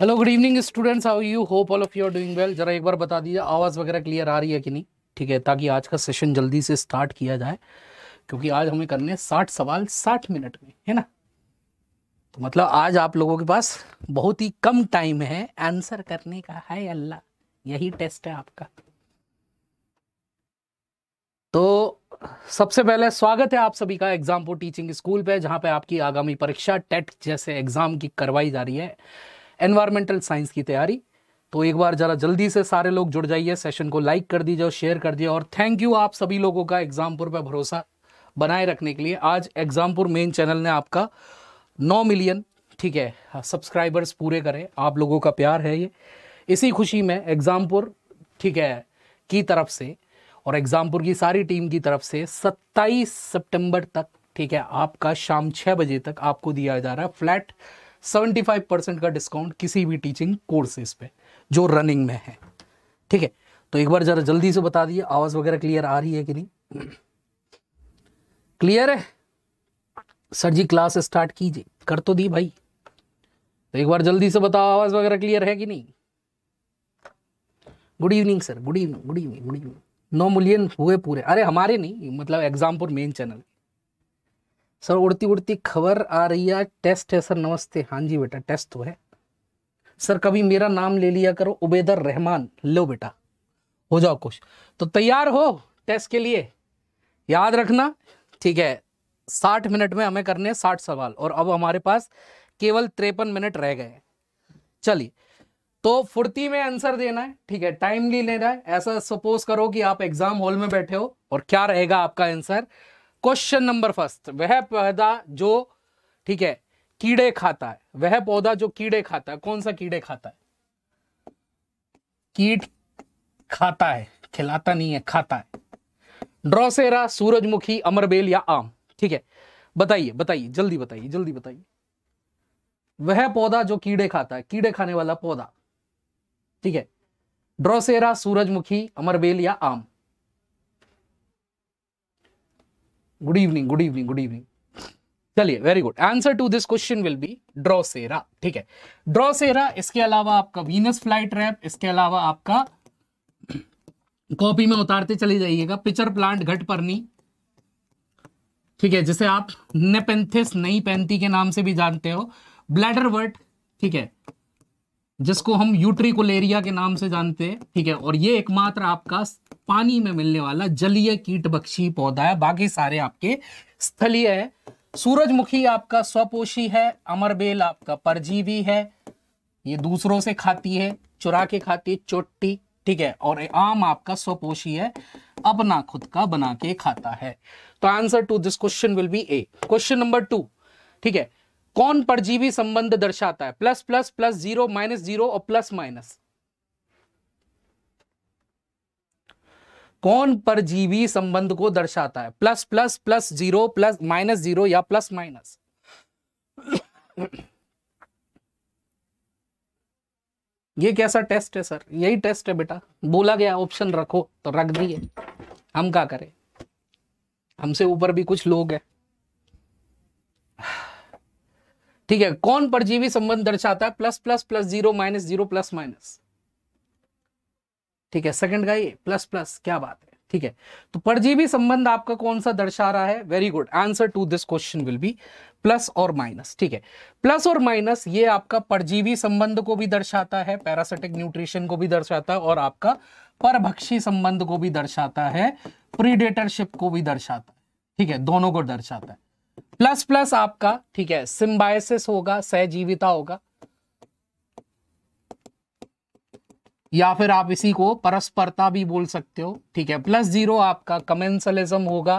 hello good evening students how you hope all of you are doing well जरा एक बार बता दीजिए आवाज़ वगैरह क्लियर आ रही है कि नहीं ठीक है ताकि आज का सेशन जल्दी से स्टार्ट किया जाए क्योंकि आज हमें करने साठ सवाल साठ मिनट में है ना तो मतलब आज आप लोगों के पास बहुत ही कम टाइम है आंसर करने का है अल्लाह यही टेस्ट है आपका तो सबसे पहले स्वागत है आप सभी का एग्जामपुर टीचिंग स्कूल पे जहाँ पे आपकी आगामी परीक्षा टेट जैसे एग्जाम की करवाई जा रही है एनवायरमेंटल साइंस की तैयारी तो एक बार ज़रा जल्दी से सारे लोग जुड़ जाइए सेशन को लाइक कर दीजिए और शेयर कर दीजिए और थैंक यू आप सभी लोगों का एग्जामपुर पर भरोसा बनाए रखने के लिए आज एग्जामपुर मेन चैनल ने आपका नौ मिलियन ठीक है सब्सक्राइबर्स पूरे करें आप लोगों का प्यार है ये इसी खुशी में एग्जामपुर ठीक है की तरफ से और एग्जामपुर की सारी टीम की तरफ से 27 सितंबर तक ठीक है आपका शाम 6 बजे तक आपको दिया जा रहा है फ्लैट 75 परसेंट का डिस्काउंट किसी भी टीचिंग कोर्सेज पे जो रनिंग में है ठीक है तो एक बार जरा जल्दी से बता दिए आवाज वगैरह क्लियर आ रही है कि नहीं क्लियर है सर जी क्लास स्टार्ट कीजिए कर तो दी भाई तो एक बार जल्दी से बताओ आवाज वगैरह क्लियर है कि नहीं good evening sir good evening good evening good evening नौ मिलियन हुए पूरे अरे हमारे नहीं मतलब एग्जामपुर मेन चैनल सर उड़ती उड़ती खबर आ रही है टेस्ट है सर नमस्ते हाँ जी बेटा टेस्ट तो है सर कभी मेरा नाम ले लिया करो उबेदर रहमान लो बेटा हो जाओ कुछ तो तैयार हो टेस्ट के लिए याद रखना ठीक है साठ मिनट में हमें करने हैं साठ सवाल और अब हमारे पास केवल त्रेपन मिनट रह गए चलिए तो फुर्ती में आंसर देना है ठीक है टाइमली लेना है ऐसा सपोज करो कि आप एग्जाम हॉल में बैठे हो और क्या रहेगा आपका आंसर क्वेश्चन नंबर फर्स्ट वह पौधा जो ठीक है कीड़े खाता है वह पौधा जो कीड़े खाता है कौन सा कीड़े खाता है कीट खाता है खिलाता नहीं है खाता है ड्रोसेरा सूरजमुखी अमरबेल या आम ठीक है बताइए बताइए जल्दी बताइए जल्दी बताइए वह पौधा जो कीड़े खाता है कीड़े खाने वाला पौधा ठीक है ड्रोसेरा सूरजमुखी अमरबेल या आम good evening good evening good evening चलिए very good answer to this question will be Drosera ठीक है ड्रॉसेरा इसके अलावा आपका वीनस फ्लाइट रैप इसके अलावा आपका कॉपी में उतारते चले जाइएगा पिचर प्लांट घट परनी ठीक है जिसे आप नेपेंथिस नई पेंथी के नाम से भी जानते हो ब्लैडर वर्ट ठीक है जिसको हम यूट्रिकोलेरिया के नाम से जानते हैं ठीक है और ये एकमात्र आपका पानी में मिलने वाला जलीय कीट बक्षी पौधा है बाकी सारे आपके स्थलीय है सूरजमुखी आपका स्वपोषी है अमरबेल आपका परजीवी है ये दूसरों से खाती है चुरा के खाती है चोटी ठीक है और आम आपका स्वपोषी है अपना खुद का बना के खाता है तो answer to this question will be A question number two ठीक है कौन परजीवी संबंध दर्शाता है plus plus plus zero minus zero और प्लस माइनस कौन परजीवी संबंध को दर्शाता है plus plus plus zero plus minus zero या प्लस माइनस ये कैसा टेस्ट है सर यही टेस्ट है बेटा बोला गया ऑप्शन रखो तो रख दिए हम क्या करें हमसे ऊपर भी कुछ लोग हैं ठीक है कौन परजीवी संबंध दर्शाता है plus plus plus zero minus zero plus minus ठीक है सेकंड का ये प्लस प्लस क्या बात है ठीक है तो परजीवी संबंध आपका कौन सा दर्शा रहा है very good answer to this question will be plus और माइनस ठीक है प्लस और माइनस ये आपका परजीवी संबंध को भी दर्शाता है पैरासिटिक न्यूट्रिशन को भी दर्शाता है और आपका परभक्षी संबंध को भी दर्शाता है प्रीडेटरशिप को भी दर्शाता है ठीक है दोनों को दर्शाता है प्लस प्लस आपका ठीक है सिम्बायसिस होगा सहजीविता होगा या फिर आप इसी को परस्परता भी बोल सकते हो ठीक है प्लस जीरो आपका कमेंसलिज्म होगा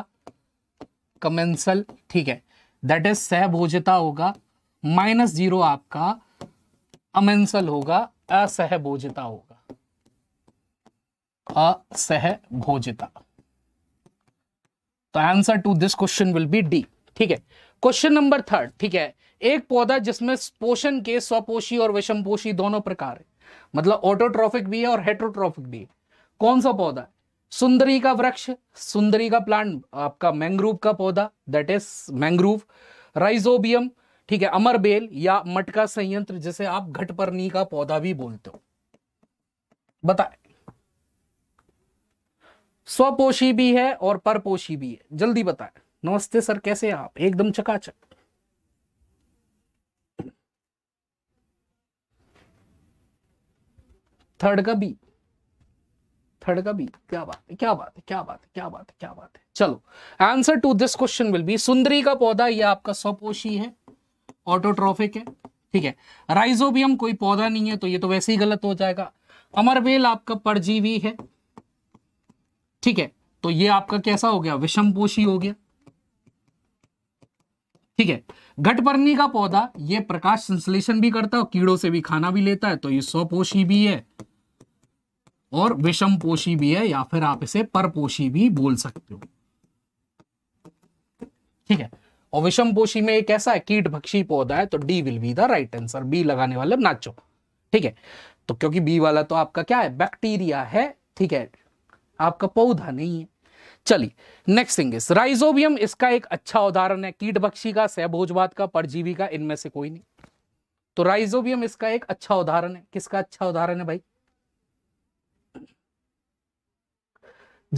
कमेंसल ठीक है दैट इज सहभोजता होगा माइनस जीरो आपका अमेंसल होगा असहभोजता होगा असहभोजता तो answer to this question will be D ठीक है क्वेश्चन नंबर थर्ड ठीक है एक पौधा जिसमें पोषण के स्वपोषी और विषमपोषी दोनों प्रकार है मतलब ऑटोट्रॉफिक भी है और हेट्रोट्रॉफिक भी है कौन सा पौधा सुंदरी का वृक्ष सुंदरी का प्लांट आपका मैंग्रोव का पौधा दैट इज मैंग्रोव राइजोबियम ठीक है अमरबेल या मटका संयंत्र जिसे आप घटपर्णी का पौधा भी बोलते हो बताए स्वपोषी भी है और परपोषी भी है जल्दी बताए नमस्ते सर कैसे हैं आप एकदम चकाचक थर्ड का बी थर्ड का बी क्या बात है क्या बात है क्या बात है क्या बात है क्या बात है चलो answer to this question will be सुंदरी का पौधा ये आपका सपोशी है ऑटोट्रॉफिक है ठीक है राइजोबियम कोई पौधा नहीं है तो ये तो वैसे ही गलत हो जाएगा अमरबेल आपका परजीवी है ठीक है तो ये आपका कैसा हो गया विषम हो गया ठीक है घटपर्णी का पौधा ये प्रकाश संश्लेषण भी करता है और कीड़ों से भी खाना भी लेता है तो ये स्वपोषी भी है और विषम पोषी भी है या फिर आप इसे परपोषी भी बोल सकते हो ठीक है और विषम पोषी में एक ऐसा है कीट भक्षी पौधा है तो D will be the right answer B लगाने वाले नाचो ठीक है तो क्योंकि बी वाला तो आपका क्या है बैक्टीरिया है ठीक है आपका पौधा नहीं है चलिए नेक्स्ट थिंग इज राइजोबियम इसका एक अच्छा उदाहरण है कीट बख्शी का सहभोजवाद का परजीवी का इनमें से कोई नहीं तो राइजोबियम इसका एक अच्छा उदाहरण है किसका अच्छा उदाहरण है भाई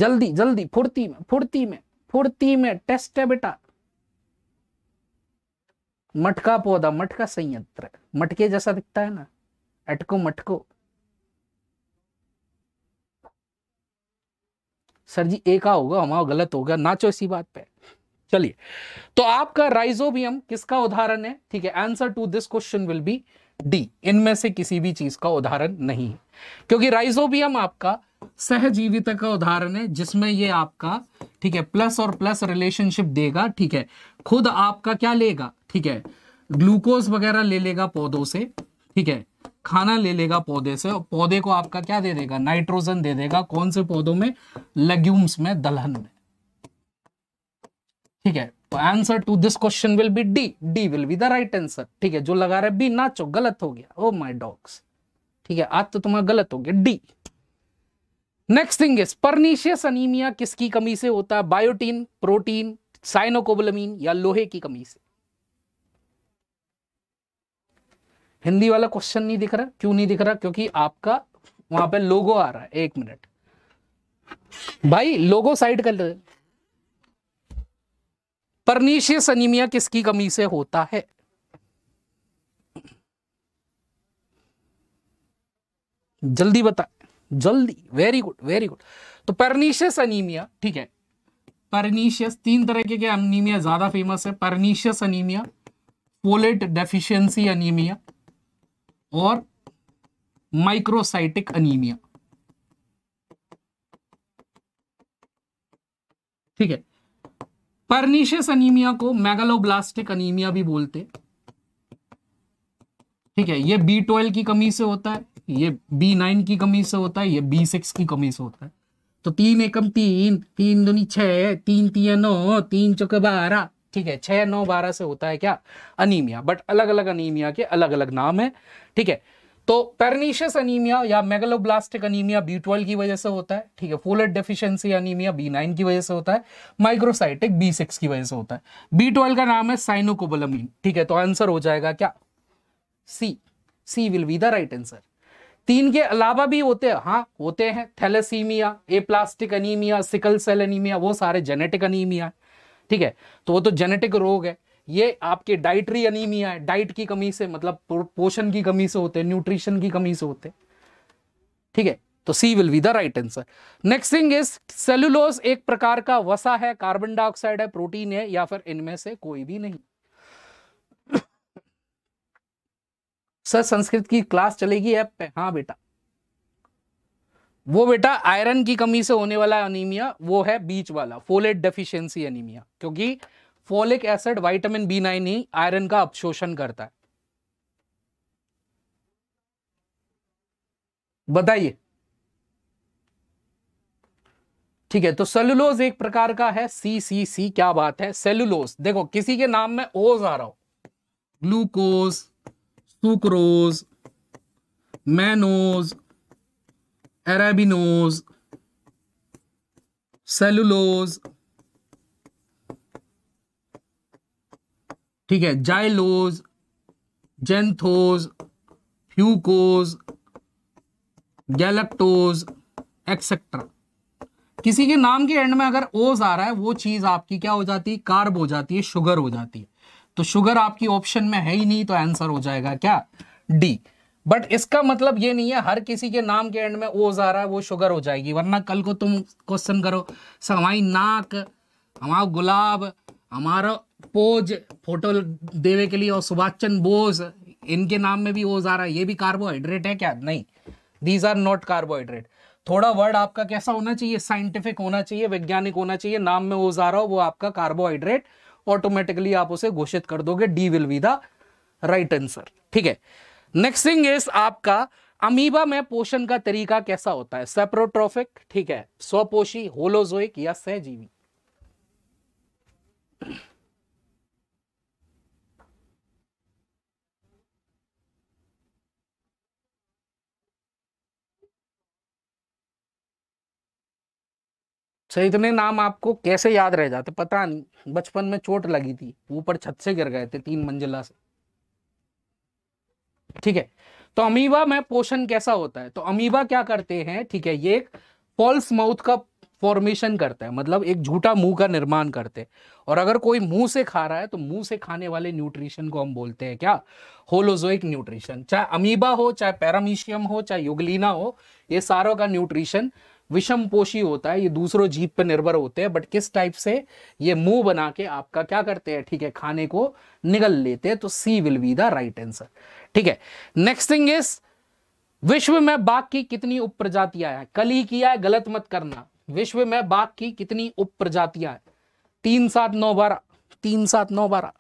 जल्दी जल्दी फुर्ती में फुर्ती में फुर्ती में टेस्ट है बेटा मटका पौधा मटका संयंत्र मटके जैसा दिखता है ना अटको मटको सर जी एक का होगा हमारा गलत होगा नाचो इसी बात पे चलिए तो आपका राइजोबियम किसका उदाहरण है ठीक है answer to this question will be D इनमें से किसी भी चीज का उदाहरण नहीं है क्योंकि राइजोबियम आपका सहजीविता का उदाहरण है जिसमें ये आपका ठीक है प्लस और प्लस रिलेशनशिप देगा ठीक है खुद आपका क्या लेगा ठीक है ग्लूकोज वगैरह ले लेगा पौधों से ठीक है खाना ले लेगा पौधे से और पौधे को आपका क्या दे देगा नाइट्रोजन दे देगा कौन से पौधों में लेग्यूम्स में दलहन में ठीक है तो answer to this question will be D D will be the right answer ठीक है जो लगा रहे बी नाचो गलत हो गया ओ माई डॉग्स ठीक है आज तो तुम्हारा गलत हो गया D next thing is pernicious anaemia किसकी कमी से होता है बायोटीन प्रोटीन साइनोकोबलमीन या लोहे की कमी से हिंदी वाला क्वेश्चन नहीं दिख रहा क्यों नहीं दिख रहा क्योंकि आपका वहां पे लोगो आ रहा है एक मिनट भाई लोगो साइड कर ले परनीशियस अनिमिया किसकी कमी से होता है जल्दी बता जल्दी वेरी गुड वेरी गुड तो परनीशियस अनिमिया ठीक है परनीशियस तीन तरह के अनिमिया ज्यादा फेमस है pernicious anaemia folate deficiency anaemia और माइक्रोसाइटिक अनिमिया ठीक है परनीशियस अनिमिया को मेगालोब्लास्टिक अनिमिया भी बोलते ठीक है ये बी ट्वेल्व की कमी से होता है ये बी नाइन की कमी से होता है ये बी सिक्स की कमी से होता है तो तीन एकम तीन तीन दुनी छ तीन तीन नौ तीन चौके बारह ठीक है छह नौ बारह से होता है क्या अनिमिया बट अलग अलग अनिमिया के अलग अलग नाम है ठीक है तो पेरनीशियस अनिमिया या मेगलोब्लास्टिक अनिमिया बी ट्वेल्व की वजह से होता है ठीक है folate deficiency anaemia B nine की वजह से होता है माइक्रोसाइटिक बी सिक्स की वजह से होता है बी ट्वेल्व का नाम है साइनोकोबलमीन ठीक है तो आंसर हो जाएगा क्या C C will be the right answer तीन के अलावा भी होते हैं हाँ होते हैं thalassaemia aplastic anaemia sickle cell anaemia वो सारे जेनेटिक अनिमिया ठीक है तो वो तो जेनेटिक रोग है ये आपके डाइटरी अनिमिया है डाइट की कमी से मतलब पोषण की कमी से होते हैं न्यूट्रिशन की कमी से होते ठीक है तो C will be the right answer next thing is cellulose एक प्रकार का वसा है कार्बन डाइऑक्साइड है प्रोटीन है या फिर इनमें से कोई भी नहीं सर संस्कृत की क्लास चलेगी ऐप पे हाँ बेटा वो बेटा आयरन की कमी से होने वाला अनीमिया वो है बीच वाला फोलेट डेफिशिएंसी एनीमिया क्योंकि folic acid vitamin B nine ही आयरन का अपशोषण करता है बताइए ठीक है तो सेलुलोज एक प्रकार का है सी सी सी क्या बात है सेलुलोज देखो किसी के नाम में ओज आ रहा हो glucose sucrose mannose arabinose cellulose ठीक है xylose xanthose fucose galactose etcetera किसी के नाम के एंड में अगर ओज आ रहा है वो चीज आपकी क्या हो जाती है कार्ब हो जाती है शुगर हो जाती है तो शुगर आपकी ऑप्शन में है ही नहीं तो आंसर हो जाएगा क्या डी बट इसका मतलब ये नहीं है हर किसी के नाम के एंड में ओज आ रहा है वो शुगर हो जाएगी वरना कल को तुम क्वेश्चन करो सर हमारी नाक हमारा गुलाब हमारा पोज फोटो देवे के लिए और सुभाष चंद बोस इनके नाम में भी ओज आ रहा है ये भी कार्बोहाइड्रेट है क्या नहीं दीज आर नॉट कार्बोहाइड्रेट थोड़ा वर्ड आपका कैसा होना चाहिए साइंटिफिक होना चाहिए वैज्ञानिक होना चाहिए नाम में ओज आ रहा हो वो आपका कार्बोहाइड्रेट ऑटोमेटिकली आप उसे घोषित कर दोगे D will be the right answer ठीक है नेक्स्ट थिंग इज आपका अमीबा में पोषण का तरीका कैसा होता है सेप्रोट्रोफिक ठीक है स्वपोषी होलोजोइक या सहजीवी सही इतने नाम आपको कैसे याद रह जाते पता नहीं बचपन में चोट लगी थी ऊपर छत से गिर गए थे तीन मंजिला से ठीक है तो अमीबा में पोषण कैसा होता है तो अमीबा क्या करते हैं ठीक है ये एक फॉल्स माउथ का फॉर्मेशन करता है मतलब एक झूठा मुंह का निर्माण करते हैं और अगर कोई मुंह से खा रहा है तो मुंह से खाने वाले न्यूट्रिशन को हम बोलते हैं क्या होलोजोइक न्यूट्रिशन चाहे अमीबा हो चाहे पैरामीशियम हो चाहे युगलीना हो ये सारों का न्यूट्रिशन विषम पोषी होता है ये दूसरों जीव पर निर्भर होते हैं बट किस टाइप से ये मुंह बना के आपका क्या करते हैं ठीक है खाने को निगल लेते हैं तो C will be the right answer ठीक है नेक्स्ट थिंग इज विश्व में बाघ की कितनी उप प्रजातियां हैं कल ही किया है गलत मत करना विश्व में बाघ की कितनी उप प्रजातियां हैं तीन सात नौ बारह तीन सात नौ बारह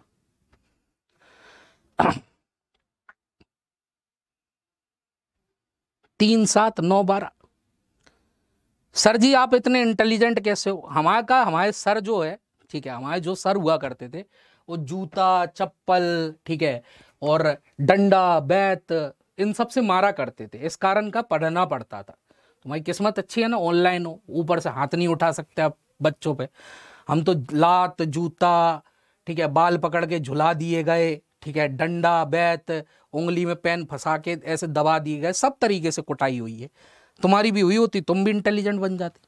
तीन सात नौ बारह सर जी आप इतने इंटेलिजेंट कैसे हो हमारे का हमारे सर जो है ठीक है हमारे जो सर हुआ करते थे वो जूता चप्पल ठीक है और डंडा बैत इन सब से मारा करते थे इस कारण का पढ़ना पड़ता था तुम्हारी किस्मत अच्छी है ना ऑनलाइन हो ऊपर से हाथ नहीं उठा सकते आप बच्चों पे हम तो लात जूता ठीक है बाल पकड़ के झुला दिए गए ठीक है डंडा बैत उंगली में पेन फंसा के ऐसे दबा दिए गए सब तरीके से कुटाई हुई है तुम्हारी भी हुई होती तुम भी इंटेलिजेंट बन जाते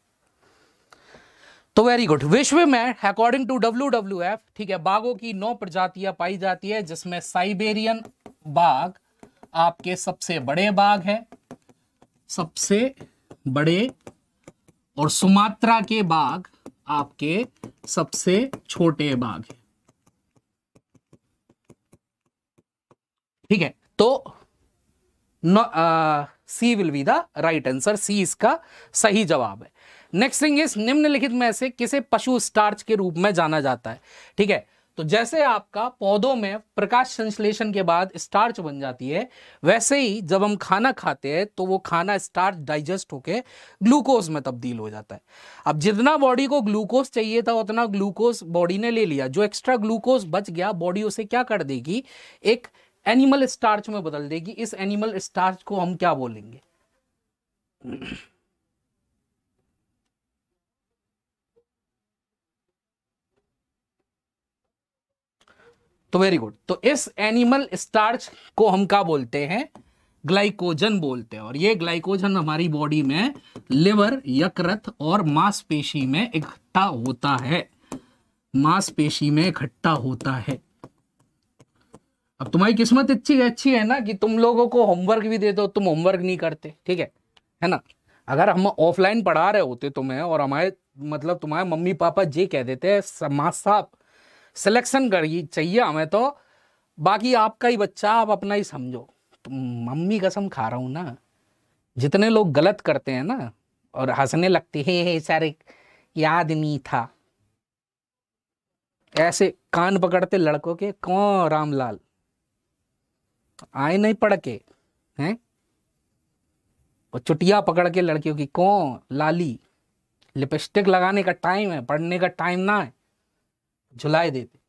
तो वेरी गुड विश्व में according to W W F ठीक है बाघों की नौ प्रजातियां पाई जाती है जिसमें साइबेरियन बाघ आपके सबसे बड़े बाघ है सबसे बड़े और सुमात्रा के बाघ आपके सबसे छोटे बाघ है ठीक है तो न, आ, C will be the right answer C इसका सही जवाब है नेक्स्ट थिंग इज निम्नलिखित में से किसे पशु स्टार्च के रूप में जाना जाता है ठीक है तो जैसे आपका पौधों में प्रकाश संश्लेषण के बाद स्टार्च बन जाती है वैसे ही जब हम खाना खाते हैं तो वो खाना स्टार्च डाइजेस्ट होके ग्लूकोज में तब्दील हो जाता है अब जितना बॉडी को ग्लूकोज चाहिए था उतना ग्लूकोज बॉडी ने ले लिया जो एक्स्ट्रा ग्लूकोज बच गया बॉडी उसे क्या कर देगी एक एनिमल स्टार्च में बदल देगी इस एनिमल स्टार्च को हम क्या बोलेंगे तो वेरी गुड तो इस एनिमल स्टार्च को हम क्या बोलते हैं ग्लाइकोजन बोलते हैं और ये ग्लाइकोजन हमारी बॉडी में लिवर यकृत और मांसपेशी में इकट्ठा होता है मांसपेशी में इकट्ठा होता है अब तुम्हारी किस्मत अच्छी अच्छी है ना कि तुम लोगों को होमवर्क भी दे दो तुम होमवर्क नहीं करते ठीक है है ना अगर हम ऑफलाइन पढ़ा रहे होते तुम्हें और हमारे मतलब तुम्हारे मम्मी पापा जे कह देते समाज साहब सिलेक्शन करिए चाहिए हमें तो बाकी आपका ही बच्चा आप अपना ही समझो तुम तो मम्मी कसम खा रहा हूँ ना जितने लोग गलत करते हैं ना और हंसने लगते हे हे सर याद नहीं था ऐसे कान पकड़ते लड़कों के कौन रामलाल आए नहीं पढ़ के हैं और चुटिया पकड़ के लड़कियों की कौन लाली लिपस्टिक लगाने का टाइम है पढ़ने का टाइम ना है झुलाए देते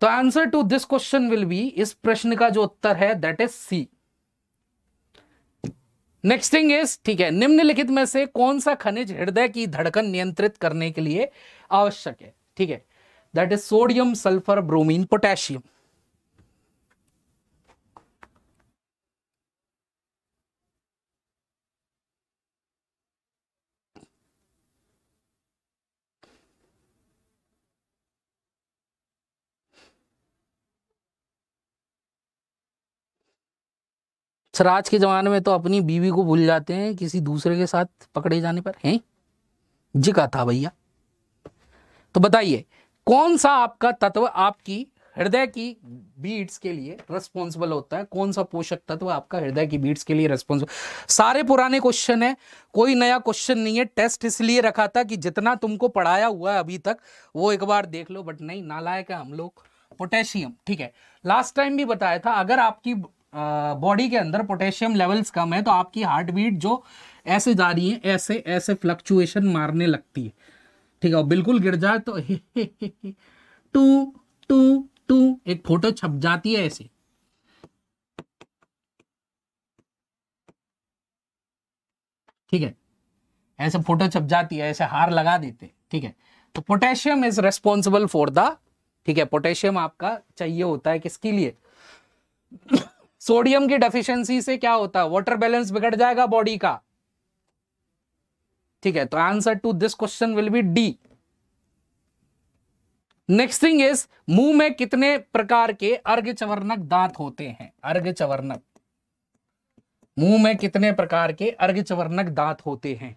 तो answer to this question will be इस प्रश्न का जो उत्तर है that is C next thing is ठीक है निम्नलिखित में से कौन सा खनिज हृदय की धड़कन नियंत्रित करने के लिए आवश्यक है ठीक है that is sodium sulphur bromine potassium sir आज के ज़माने में तो अपनी बीवी को भूल जाते हैं किसी दूसरे के साथ पकड़े जाने पर हैं जी का था भैया तो बताइए कौन सा आपका तत्व आपकी हृदय की बीट्स के लिए रेस्पॉन्सिबल होता है कौन सा पोषक तत्व आपका हृदय की बीट्स के लिए रेस्पॉन्सिबल सारे पुराने क्वेश्चन है कोई नया क्वेश्चन नहीं है टेस्ट इसलिए रखा था कि जितना तुमको पढ़ाया हुआ है अभी तक वो एक बार देख लो बट नहीं नालायक है हम लोग पोटेशियम ठीक है लास्ट टाइम भी बताया था अगर आपकी बॉडी के अंदर पोटेशियम लेवल्स कम है तो आपकी हार्ट बीट जो ऐसे जा रही है ऐसे ऐसे फ्लक्चुएशन मारने लगती है ठीक है और बिल्कुल गिर जाए तो हे हे हे टू टू टू एक फोटो छप जाती है ऐसे ठीक है ऐसे फोटो छप जाती है ऐसे हार लगा देते ठीक है तो potassium is responsible for the ठीक है पोटेशियम आपका चाहिए होता है किसके लिए सोडियम की डेफिशिएंसी से क्या होता है वाटर बैलेंस बिगड़ जाएगा बॉडी का ठीक है तो answer to this question will be D next thing is मुंह में कितने प्रकार के अर्घ चवर्णक दांत होते हैं अर्घ चवर्णक मुंह में कितने प्रकार के अर्घ चवर्णक दांत होते हैं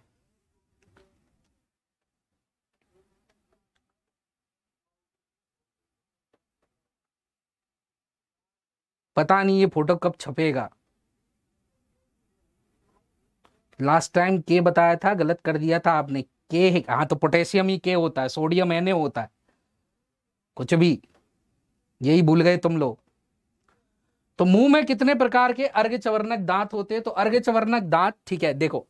पता नहीं ये फोटो कब छपेगा लास्ट टाइम के बताया था गलत कर दिया था आपने के हाँ तो पोटेशियम ही के होता है सोडियम एन होता है कुछ भी यही भूल गए तुम लोग तो मुंह में कितने प्रकार के अर्घ चवर्णक दांत होते हैं तो अर्घ चवर्णक दांत ठीक है देखो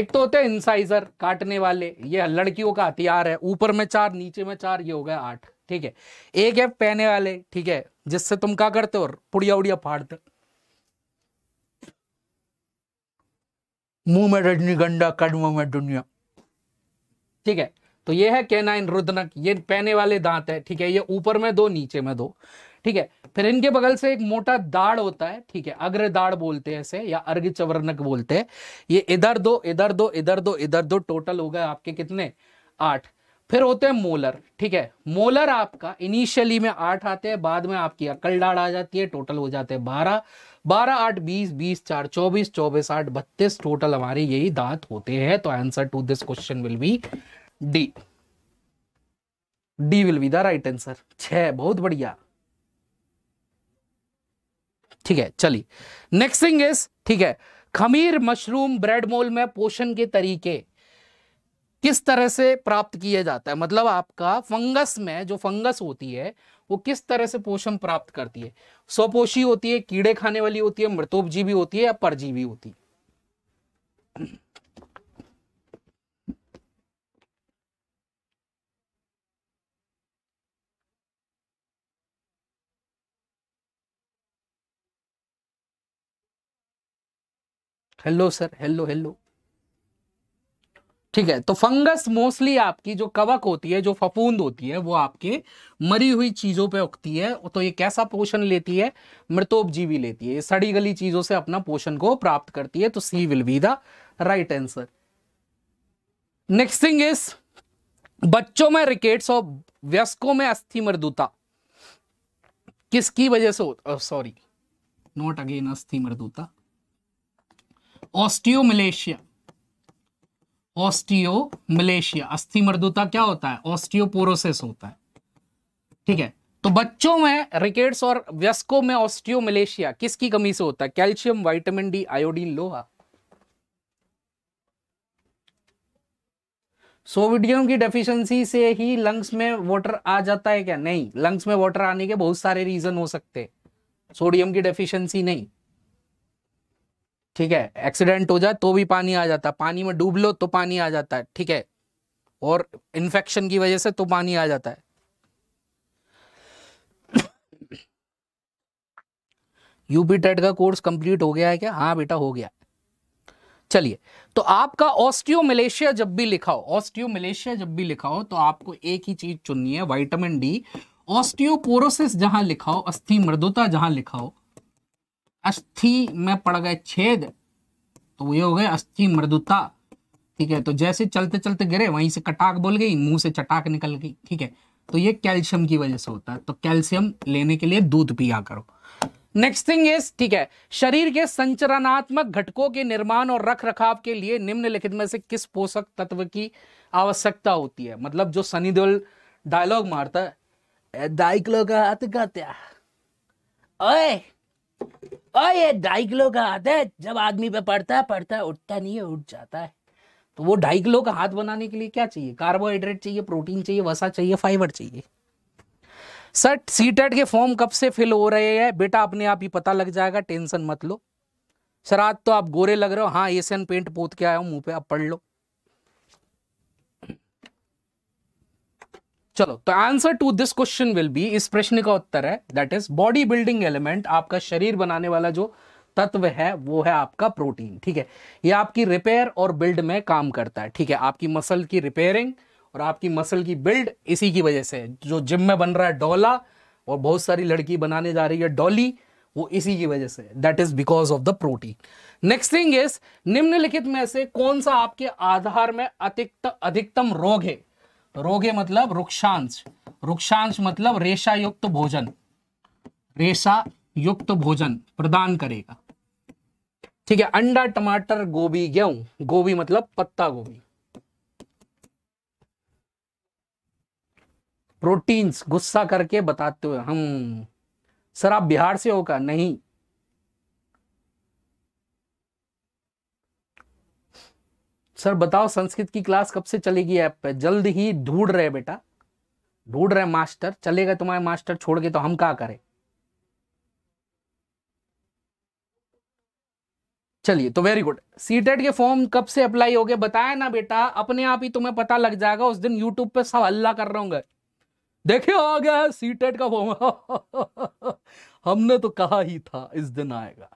एक तो होते हैं इंसाइजर काटने वाले ये लड़कियों का हथियार है ऊपर में चार नीचे में चार ये हो गया आठ ठीक है एक है पहने वाले ठीक है जिससे तुम क्या करते हो पुड़िया उड़िया फाड़ते मुंह में रजनी गंडा में दुनिया ठीक है तो ये है केनाइन रुद्रनक ये पहने वाले दांत है ठीक है ये ऊपर में दो नीचे में दो ठीक है फिर इनके बगल से एक मोटा दाढ़ होता है ठीक है अग्र दाढ़ बोलते हैं ऐसे या अर्घ चवर्णक बोलते हैं ये इधर दो इधर दो इधर दो इधर दो टोटल हो गए आपके कितने आठ फिर होते हैं मोलर ठीक है मोलर आपका इनिशियली में आठ आते हैं बाद में आपकी अकल डाड़ आ जाती है टोटल हो जाते हैं बारह बारह आठ बीस बीस चार चौबीस चौबीस आठ बत्तीस टोटल हमारे यही दांत होते हैं तो answer to this question will be D D will be the right answer छ बहुत बढ़िया ठीक है चलिए नेक्स्ट थिंग इज ठीक है खमीर मशरूम ब्रेड मोल में पोषण के तरीके किस तरह से प्राप्त किया जाता है मतलब आपका फंगस में जो फंगस होती है वो किस तरह से पोषण प्राप्त करती है स्वपोषी होती है कीड़े खाने वाली होती है मृतोपजीवी होती है या परजीवी होती है हेलो सर हेलो हेलो ठीक है तो फंगस मोस्टली आपकी जो कवक होती है जो फफूंद होती है वो आपके मरी हुई चीज़ों पे उगती है तो ये कैसा पोषण लेती है मृतोपजीवी लेती है सड़ी गली चीज़ों से अपना पोषण को प्राप्त करती है तो C will be the right answer next thing is बच्चों में रिकेट्स और व्यस्कों में अस्थि मृदुता किसकी वजह से होता सॉरी नॉट अगेन अस्थि मृदुता ऑस्टियोमलेशिया ऑस्टियोमलेशिया अस्थि मृदुता क्या होता है ऑस्टियोपोरोसिस होता है ठीक है तो बच्चों में रिकेट्स और व्यस्कों में ऑस्टियोमलेशिया किसकी कमी से होता है कैल्शियम वाइटामिन डी आयोडीन लोहा सोविडियम की डेफिशिएंसी से ही लंग्स में वाटर आ जाता है क्या नहीं लंग्स में वाटर आने के बहुत सारे रीजन हो सकते हैं सोडियम की डेफिशिएंसी नहीं ठीक है एक्सीडेंट हो जाए तो भी पानी आ जाता है पानी में डूब लो तो पानी आ जाता है ठीक है और इन्फेक्शन की वजह से तो पानी आ जाता है यूपी टेट e का कोर्स कंप्लीट हो गया है क्या हाँ बेटा हो गया चलिए तो आपका ऑस्टियो मलेशिया जब भी लिखा हो ऑस्टियो मलेशिया जब भी लिखा हो तो आपको एक ही चीज चुननी है वाइटामिन डी ऑस्टियोपोरोसिस जहां लिखा हो अस्थि मृदुता जहां लिखा हो अस्थि में पड़ गए छेद तो ये हो गए अस्थि मृदुता ठीक है तो जैसे चलते चलते गिरे वहीं से कटाक बोल गई मुंह से चटाक निकल गई ठीक है तो ये कैल्शियम की वजह से होता है तो कैल्शियम लेने के लिए दूध पिया करो नेक्स्ट थिंग इज ठीक है शरीर के संचरणात्मक घटकों के निर्माण और रख रखाव के लिए निम्नलिखित में से किस पोषक तत्व की आवश्यकता होती है मतलब जो सनी डायलॉग मारता है दाइकलो का ये ढाई किलो का हाथ है जब आदमी पे पड़ता है पड़ता है उठता नहीं है उठ जाता है तो वो ढाई किलो का हाथ बनाने के लिए क्या चाहिए कार्बोहाइड्रेट चाहिए प्रोटीन चाहिए वसा चाहिए फाइबर चाहिए सर सीटेट के फॉर्म कब से फिल हो रहे हैं बेटा अपने आप ही पता लग जाएगा टेंशन मत लो सर आज तो आप गोरे लग रहे हो हाँ एशियन पेंट पोत के आया हूँ मुंह पे आप पढ़ लो चलो तो answer to this question will be इस प्रश्न का उत्तर है that is body building element आपका शरीर बनाने वाला जो तत्व है वो है आपका प्रोटीन ठीक है ये आपकी रिपेयर और बिल्ड में काम करता है ठीक है आपकी मसल की रिपेयरिंग और आपकी मसल की बिल्ड इसी की वजह से जो जिम में बन रहा है डोला और बहुत सारी लड़की बनाने जा रही है डॉली वो इसी की वजह से that is because of the protein next thing is निम्नलिखित में से कौन सा आपके आधार में अतिक्त अधिकतम रोग है रोगे मतलब रुक्षांश रुक्षांश मतलब रेशा युक्त भोजन रेशा युक्त भोजन प्रदान करेगा ठीक है अंडा टमाटर गोभी गेहूं गोभी मतलब पत्ता गोभी प्रोटीन्स गुस्सा करके बताते हुए हम सर आप बिहार से होगा नहीं सर बताओ संस्कृत की क्लास कब से चलेगी ऐप पे जल्द ही ढूंढ रहे बेटा ढूंढ रहे मास्टर चलेगा तुम्हारे मास्टर छोड़ के तो हम क्या करें चलिए तो वेरी गुड सीटेट के फॉर्म कब से अप्लाई हो गए बताया ना बेटा अपने आप ही तुम्हें पता लग जाएगा उस दिन यूट्यूब पे सब हल्ला कर रहे होंगे देखिए आ गया सीटेट e का फॉर्म हमने तो कहा ही था इस दिन आएगा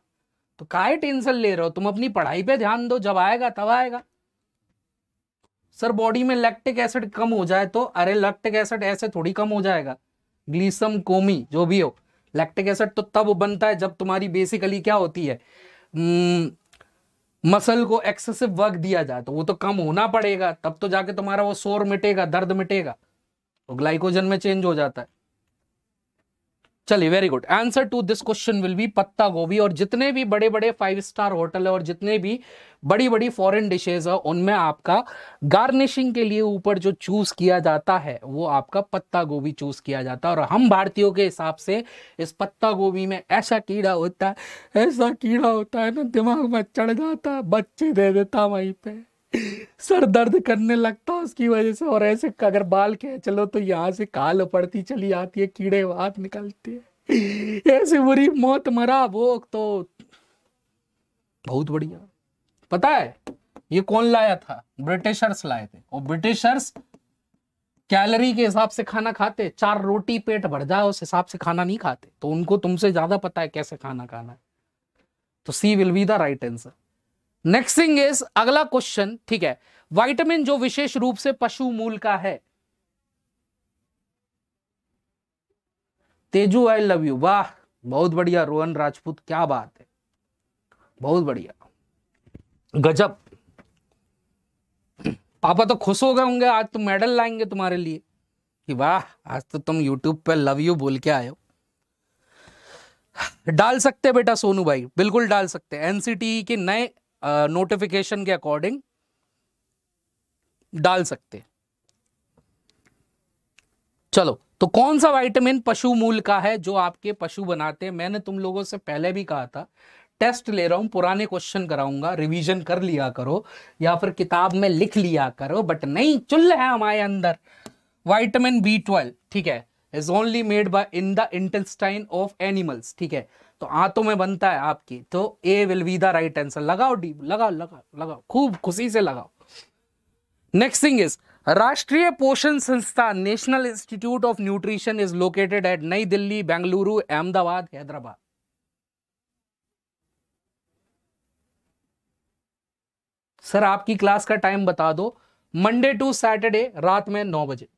तो काय टेंशन ले रहे हो तुम अपनी पढ़ाई पे ध्यान दो जब आएगा तब आएगा सर बॉडी में लैक्टिक एसिड कम हो जाए तो अरे लैक्टिक एसिड ऐसे थोड़ी कम हो जाएगा ग्लीसम कोमी जो भी हो लैक्टिक एसिड तो तब बनता है जब तुम्हारी बेसिकली क्या होती है मसल हम्म, को एक्सेसिव वर्क दिया जाए तो वो तो कम होना पड़ेगा तब तो जाके तुम्हारा वो शोर मिटेगा दर्द मिटेगा तो ग्लाइकोजन में चेंज हो जाता है चलिए very good answer to this question will be पत्ता गोभी और जितने भी बड़े बड़े फाइव स्टार होटल है और जितने भी बड़ी बड़ी फॉरेन डिशेज है उनमें आपका गार्निशिंग के लिए ऊपर जो चूज किया जाता है वो आपका पत्ता गोभी चूज किया जाता है और हम भारतीयों के हिसाब से इस पत्ता गोभी में ऐसा कीड़ा होता है ऐसा कीड़ा होता है ना दिमाग में चढ़ जाता है बच्चे दे देता वहीं पर सर दर्द करने लगता उसकी वजह से और ऐसे अगर बाल के चलो तो यहाँ से काल पड़ती चली आती है कीड़े हाथ निकलते हैं ऐसे बुरी मौत मरा वो तो बहुत बढ़िया पता है ये कौन लाया था ब्रिटिशर्स लाए थे और ब्रिटिशर्स कैलरी के हिसाब से खाना खाते चार रोटी पेट भर जाए उस हिसाब से खाना नहीं खाते तो उनको तुमसे ज्यादा पता है कैसे खाना खाना है तो C will be the right answer next thing is अगला क्वेश्चन ठीक है वाइटामिन जो विशेष रूप से पशु मूल का है तेजू आई लव यू वाह बहुत बढ़िया रोहन राजपूत क्या बात है बहुत बढ़िया गजब पापा तो खुश हो गए होंगे आज तो मेडल लाएंगे तुम्हारे लिए कि वाह आज तो तुम यूट्यूब पे लव यू बोल के आए हो डाल सकते बेटा सोनू भाई बिल्कुल डाल सकते एनसीटी e के नए नोटिफिकेशन के अकॉर्डिंग डाल सकते चलो तो कौन सा विटामिन पशु मूल का है जो आपके पशु बनाते हैं मैंने तुम लोगों से पहले भी कहा था टेस्ट ले रहा हूं पुराने क्वेश्चन कराऊंगा रिवीजन कर लिया करो या फिर किताब में लिख लिया करो बट नहीं चुल्ल है हमारे अंदर विटामिन बी ट्वेल्व ठीक है is only made by in the intestine of animals ठीक है तो आंतों में बनता है आपकी तो A will be the right answer लगाओ डी लगाओ लगाओ लगाओ खूब खुशी से लगाओ नेक्स्ट थिंग इज राष्ट्रीय पोषण संस्थान national institute of nutrition is located at New Delhi Bengaluru Ahmedabad Hyderabad sir आपकी क्लास का टाइम बता दो मंडे टू सैटरडे रात में नौ बजे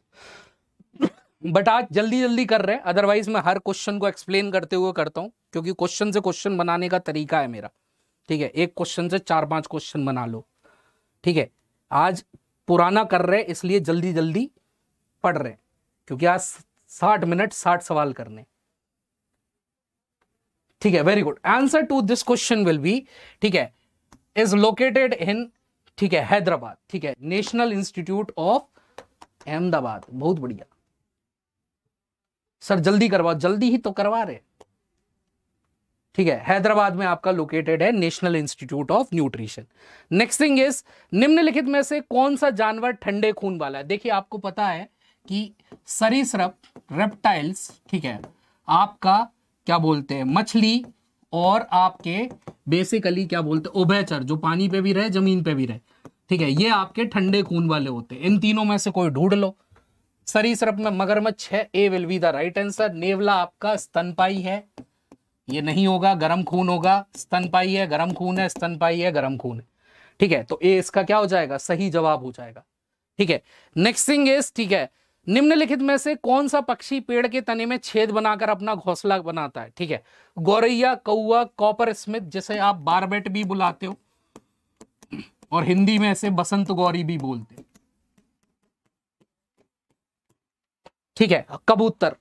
बट आज जल्दी जल्दी कर रहे हैं अदरवाइज मैं हर क्वेश्चन को एक्सप्लेन करते हुए करता हूँ क्योंकि क्वेश्चन से क्वेश्चन बनाने का तरीका है मेरा ठीक है एक क्वेश्चन से चार पांच क्वेश्चन बना लो ठीक है आज पुराना कर रहे हैं इसलिए जल्दी जल्दी पढ़ रहे हैं क्योंकि आज साठ मिनट साठ सवाल करने ठीक है very good answer to this question will be ठीक है इज लोकेटेड इन ठीक है हैदराबाद ठीक है नेशनल इंस्टीट्यूट ऑफ अहमदाबाद बहुत बढ़िया सर जल्दी करवाओ जल्दी ही तो करवा रहे ठीक है हैदराबाद में आपका लोकेटेड है national institute of nutrition next thing is निम्नलिखित में से कौन सा जानवर ठंडे खून वाला है देखिए आपको पता है कि सरीसृप रेप्टाइल्स ठीक है आपका क्या बोलते हैं मछली और आपके बेसिकली क्या बोलते हैं उभयचर जो पानी पे भी रहे जमीन पे भी रहे ठीक है ये आपके ठंडे खून वाले होते हैं इन तीनों में से कोई ढूंढ लो सरीसृप में मगरमच्छ है A will be the right answer नेवला आपका स्तनपाई है ये नहीं होगा गर्म खून होगा स्तनपाई है गर्म खून है स्तनपाई है गर्म खून है ठीक है तो ए इसका क्या हो जाएगा सही जवाब हो जाएगा ठीक है नेक्स्ट थिंग इज ठीक है निम्नलिखित में से कौन सा पक्षी पेड़ के तने में छेद बनाकर अपना घोंसला बनाता है ठीक है गौरैया कौआ कॉपर स्मिथ जिसे आप बारबेट भी बुलाते हो और हिंदी में ऐसे बसंत गौरी भी बोलते हो ठीक है कबूतर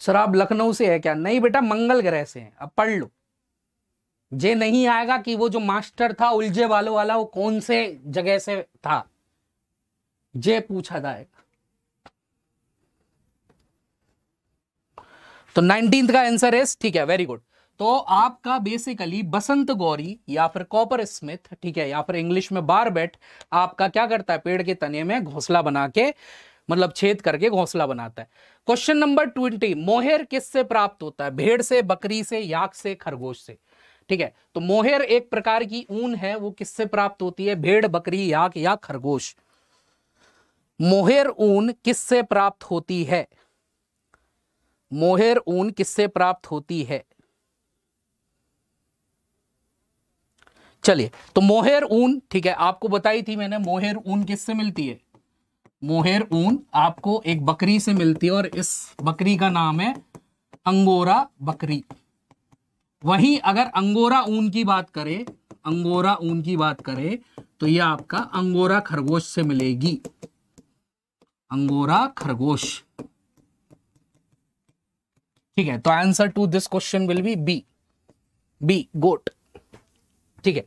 सर आप लखनऊ से है क्या नहीं बेटा मंगल ग्रह से है अब पढ़ लो जे नहीं आएगा कि वो जो मास्टर था उलझे वालों वाला वो कौन से जगह से था जे पूछा जाएगा तो नाइनटीन का आंसर है ठीक है वेरी गुड तो आपका बेसिकली बसंत गौरी या फिर कॉपर स्मिथ ठीक है या फिर इंग्लिश में बार बैठ आपका क्या करता है पेड़ के तने में घोसला बना के मतलब छेद करके घोंसला बनाता है क्वेश्चन नंबर ट्वेंटी मोहेर किससे प्राप्त होता है भेड़ से बकरी से याक से खरगोश से ठीक है तो मोहेर एक प्रकार की ऊन है वो किससे प्राप्त होती है भेड़ बकरी याक या खरगोश मोहेर ऊन किससे प्राप्त होती है मोहेर ऊन किससे प्राप्त होती है चलिए तो मोहेर ऊन ठीक है आपको बताई थी मैंने मोहेर ऊन किससे मिलती है मोहेर ऊन आपको एक बकरी से मिलती है और इस बकरी का नाम है अंगोरा बकरी वहीं अगर अंगोरा ऊन की बात करें अंगोरा ऊन की बात करें तो ये आपका अंगोरा खरगोश से मिलेगी अंगोरा खरगोश ठीक है तो answer to this question will be B B goat ठीक है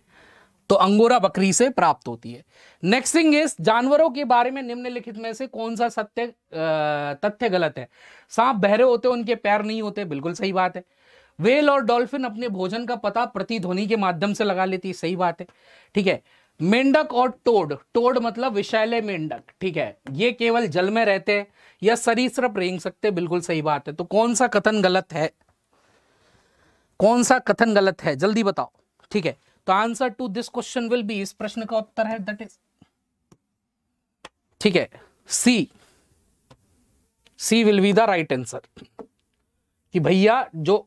तो अंगोरा बकरी से प्राप्त होती है नेक्स्ट थिंग इज जानवरों के बारे में निम्नलिखित में से कौन सा सत्य तथ्य गलत है सांप बहरे होते उनके पैर नहीं होते बिल्कुल सही बात है वेल और डॉल्फिन अपने भोजन का पता प्रतिध्वनि के माध्यम से लगा लेती सही बात है ठीक है मेंढक और टोड टोड मतलब विषैले मेंढक ठीक है ये केवल जल में रहते हैं या सरीसृप रेंग सकते बिल्कुल सही बात है तो कौन सा कथन गलत है कौन सा कथन गलत है जल्दी बताओ ठीक है तो answer to this question will be इस प्रश्न का उत्तर है दट इज ठीक है C C will be the right answer कि भैया जो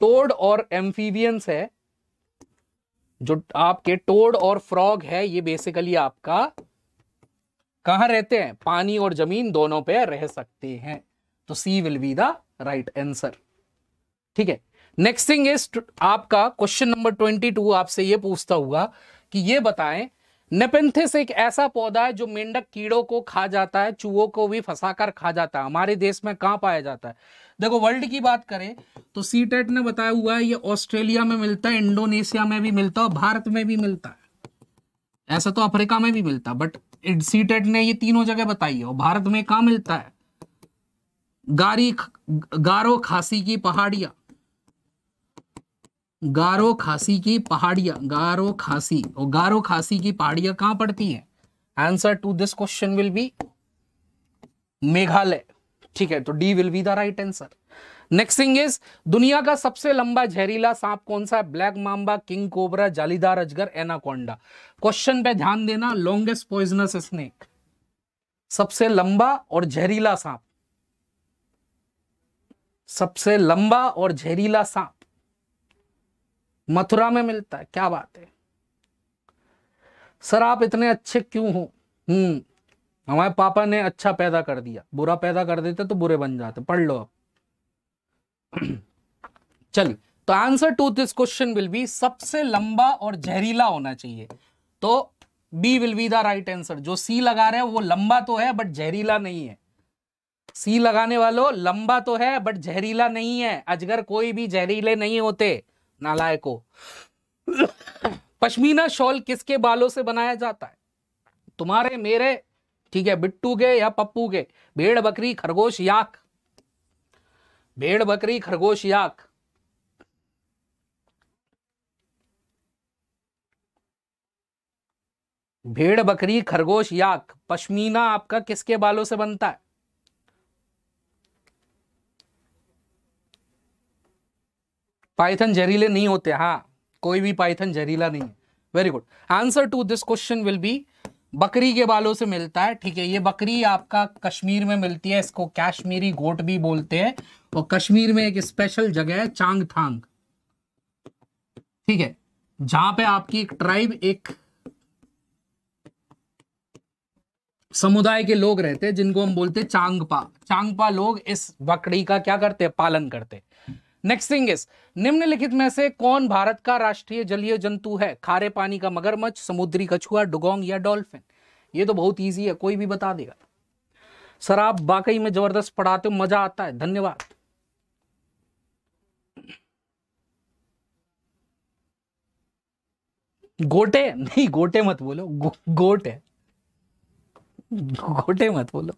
टोड और एम्फीबियंस है जो आपके टोड और फ्रॉग है ये बेसिकली आपका कहां रहते हैं पानी और जमीन दोनों पे रह सकते हैं तो C will be the right answer ठीक है नेक्स्ट थिंग इज आपका क्वेश्चन नंबर ट्वेंटी टू आपसे ये पूछता हुआ कि ये बताएं नेपेंथिस एक ऐसा पौधा है जो मेंढक कीड़ों को खा जाता है चूहों को भी फंसाकर खा जाता है हमारे देश में कहाँ पाया जाता है देखो वर्ल्ड की बात करें तो सी टेट e ने बताया हुआ है ये ऑस्ट्रेलिया में मिलता है इंडोनेशिया में भी मिलता है भारत में भी मिलता है ऐसा तो अफ्रीका में भी मिलता बट सी टेट ने ये तीनों जगह बताई है भारत में कहा मिलता है गारी गारो खासी की पहाड़ियां गारो खासी की पहाड़िया गारो खासी और गारो खासी की पहाड़िया कहाँ पड़ती हैं answer to this question will be Meghalaya ठीक है तो D will be the right answer next thing is दुनिया का सबसे लंबा जहरीला सांप कौन सा है ब्लैक मांबा किंग कोबरा जालीदार अजगर एनाकोंडा क्वेश्चन पे ध्यान देना लॉन्गेस्ट पॉइजनस स्नेक सबसे लंबा और जहरीला सांप सबसे लंबा और जहरीला सांप मथुरा में मिलता है क्या बात है सर आप इतने अच्छे क्यों हो हम्म हमारे पापा ने अच्छा पैदा कर दिया बुरा पैदा कर देते तो बुरे बन जाते पढ़ लो आप चल तो answer to this question will be सबसे लंबा और जहरीला होना चाहिए तो B will be the right answer जो सी लगा रहे हैं वो लंबा तो है बट जहरीला नहीं है सी लगाने वालों लंबा तो है बट जहरीला नहीं है अजगर कोई भी जहरीले नहीं होते नालायको पश्मीना शॉल किसके बालों से बनाया जाता है तुम्हारे मेरे ठीक है बिट्टू के या पप्पू के भेड़ बकरी खरगोश याक भेड़ बकरी खरगोश याक भेड़ बकरी खरगोश याक पश्मीना आपका किसके बालों से बनता है पाइथन जहरीले नहीं होते हाँ कोई भी पाइथन जहरीला नहीं है very good answer to this question will be बकरी के बालों से मिलता है ठीक है ये बकरी आपका कश्मीर में मिलती है इसको कश्मीरी गोट भी बोलते हैं और कश्मीर में एक स्पेशल जगह है चांग थांग ठीक है जहां पे आपकी एक ट्राइब एक समुदाय के लोग रहते हैं जिनको हम बोलते हैं चांगपा चांगपा लोग इस बकरी का क्या करते हैं पालन करते हैं नेक्स्ट थिंग इज निम्नलिखित में से कौन भारत का राष्ट्रीय जलीय जंतु है खारे पानी का मगरमच्छ समुद्री कछुआ डुगोंग या डॉल्फिन ये तो बहुत ईजी है कोई भी बता देगा सर आप वाकई में जबरदस्त पढ़ाते हो मजा आता है धन्यवाद गोटे नहीं गोटे मत बोलो गो, गोटे गोटे मत बोलो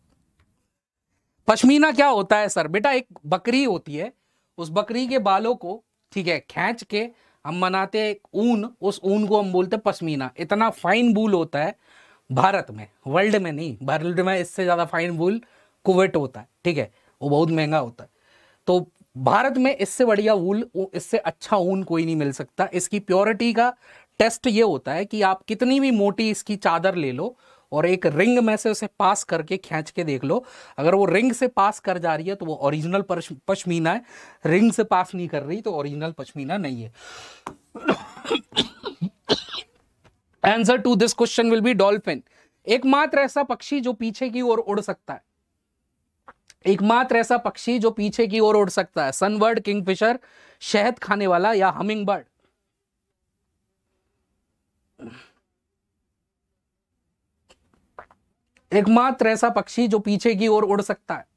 पश्मीना क्या होता है सर बेटा एक बकरी होती है उस बकरी के बालों को ठीक है खींच के हम बनाते ऊन उस ऊन को हम बोलते पश्मीना इतना फाइन बूल होता है भारत में वर्ल्ड में नहीं वर्ल्ड में इससे ज़्यादा फाइन बूल कुवेट होता है ठीक है वो बहुत महंगा होता है तो भारत में इससे बढ़िया वूल इससे अच्छा ऊन कोई नहीं मिल सकता इसकी प्योरिटी का टेस्ट ये होता है कि आप कितनी भी मोटी इसकी चादर ले लो और एक रिंग में से उसे पास करके खींच के देख लो अगर वो रिंग से पास कर जा रही है तो वो ओरिजिनल पश्मीना है रिंग से पास नहीं कर रही तो ओरिजिनल पश्मीना नहीं है answer to this question will be dolphin एकमात्र ऐसा पक्षी जो पीछे की ओर उड़ सकता है एकमात्र ऐसा पक्षी जो पीछे की ओर उड़ सकता है सनबर्ड किंगफिशर शहद खाने वाला या हमिंग बर्ड एकमात्र ऐसा पक्षी जो पीछे की ओर उड़ सकता है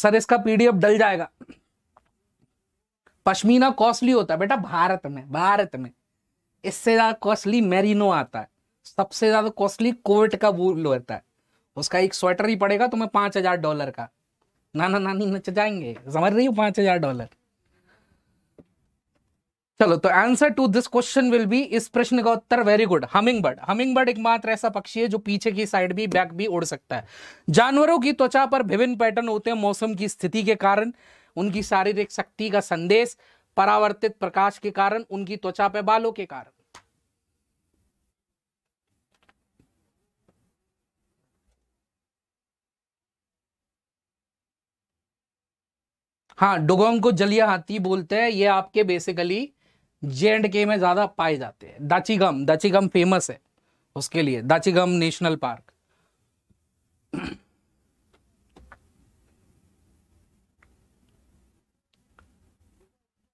सर इसका पीडीएफ डल जाएगा पश्मीना कॉस्टली होता है बेटा भारत में भारत में इससे ज्यादा कॉस्टली मेरिनो आता है सबसे ज्यादा कॉस्टली कोविड का वूल होता है उसका एक स्वेटर ही पड़ेगा तुम्हें पांच हजार डॉलर का नाना नानी नच जाएंगे समझ रही हूँ पांच हजार डॉलर चलो तो answer to this question will be इस प्रश्न का उत्तर very good hummingbird hummingbird एकमात्र ऐसा पक्षी है जो पीछे की साइड भी बैक भी उड़ सकता है जानवरों की त्वचा पर विभिन्न पैटर्न होते हैं मौसम की स्थिति के कारण उनकी शारीरिक शक्ति का संदेश परावर्तित प्रकाश के कारण उनकी त्वचा पे बालों के कारण हाँ डुगोंग को जलिया हाथी बोलते हैं ये आपके बेसिकली जे एंड के में ज़्यादा पाए जाते हैं दाचीगम दाचीगम फेमस है उसके लिए दाचीगम नेशनल पार्क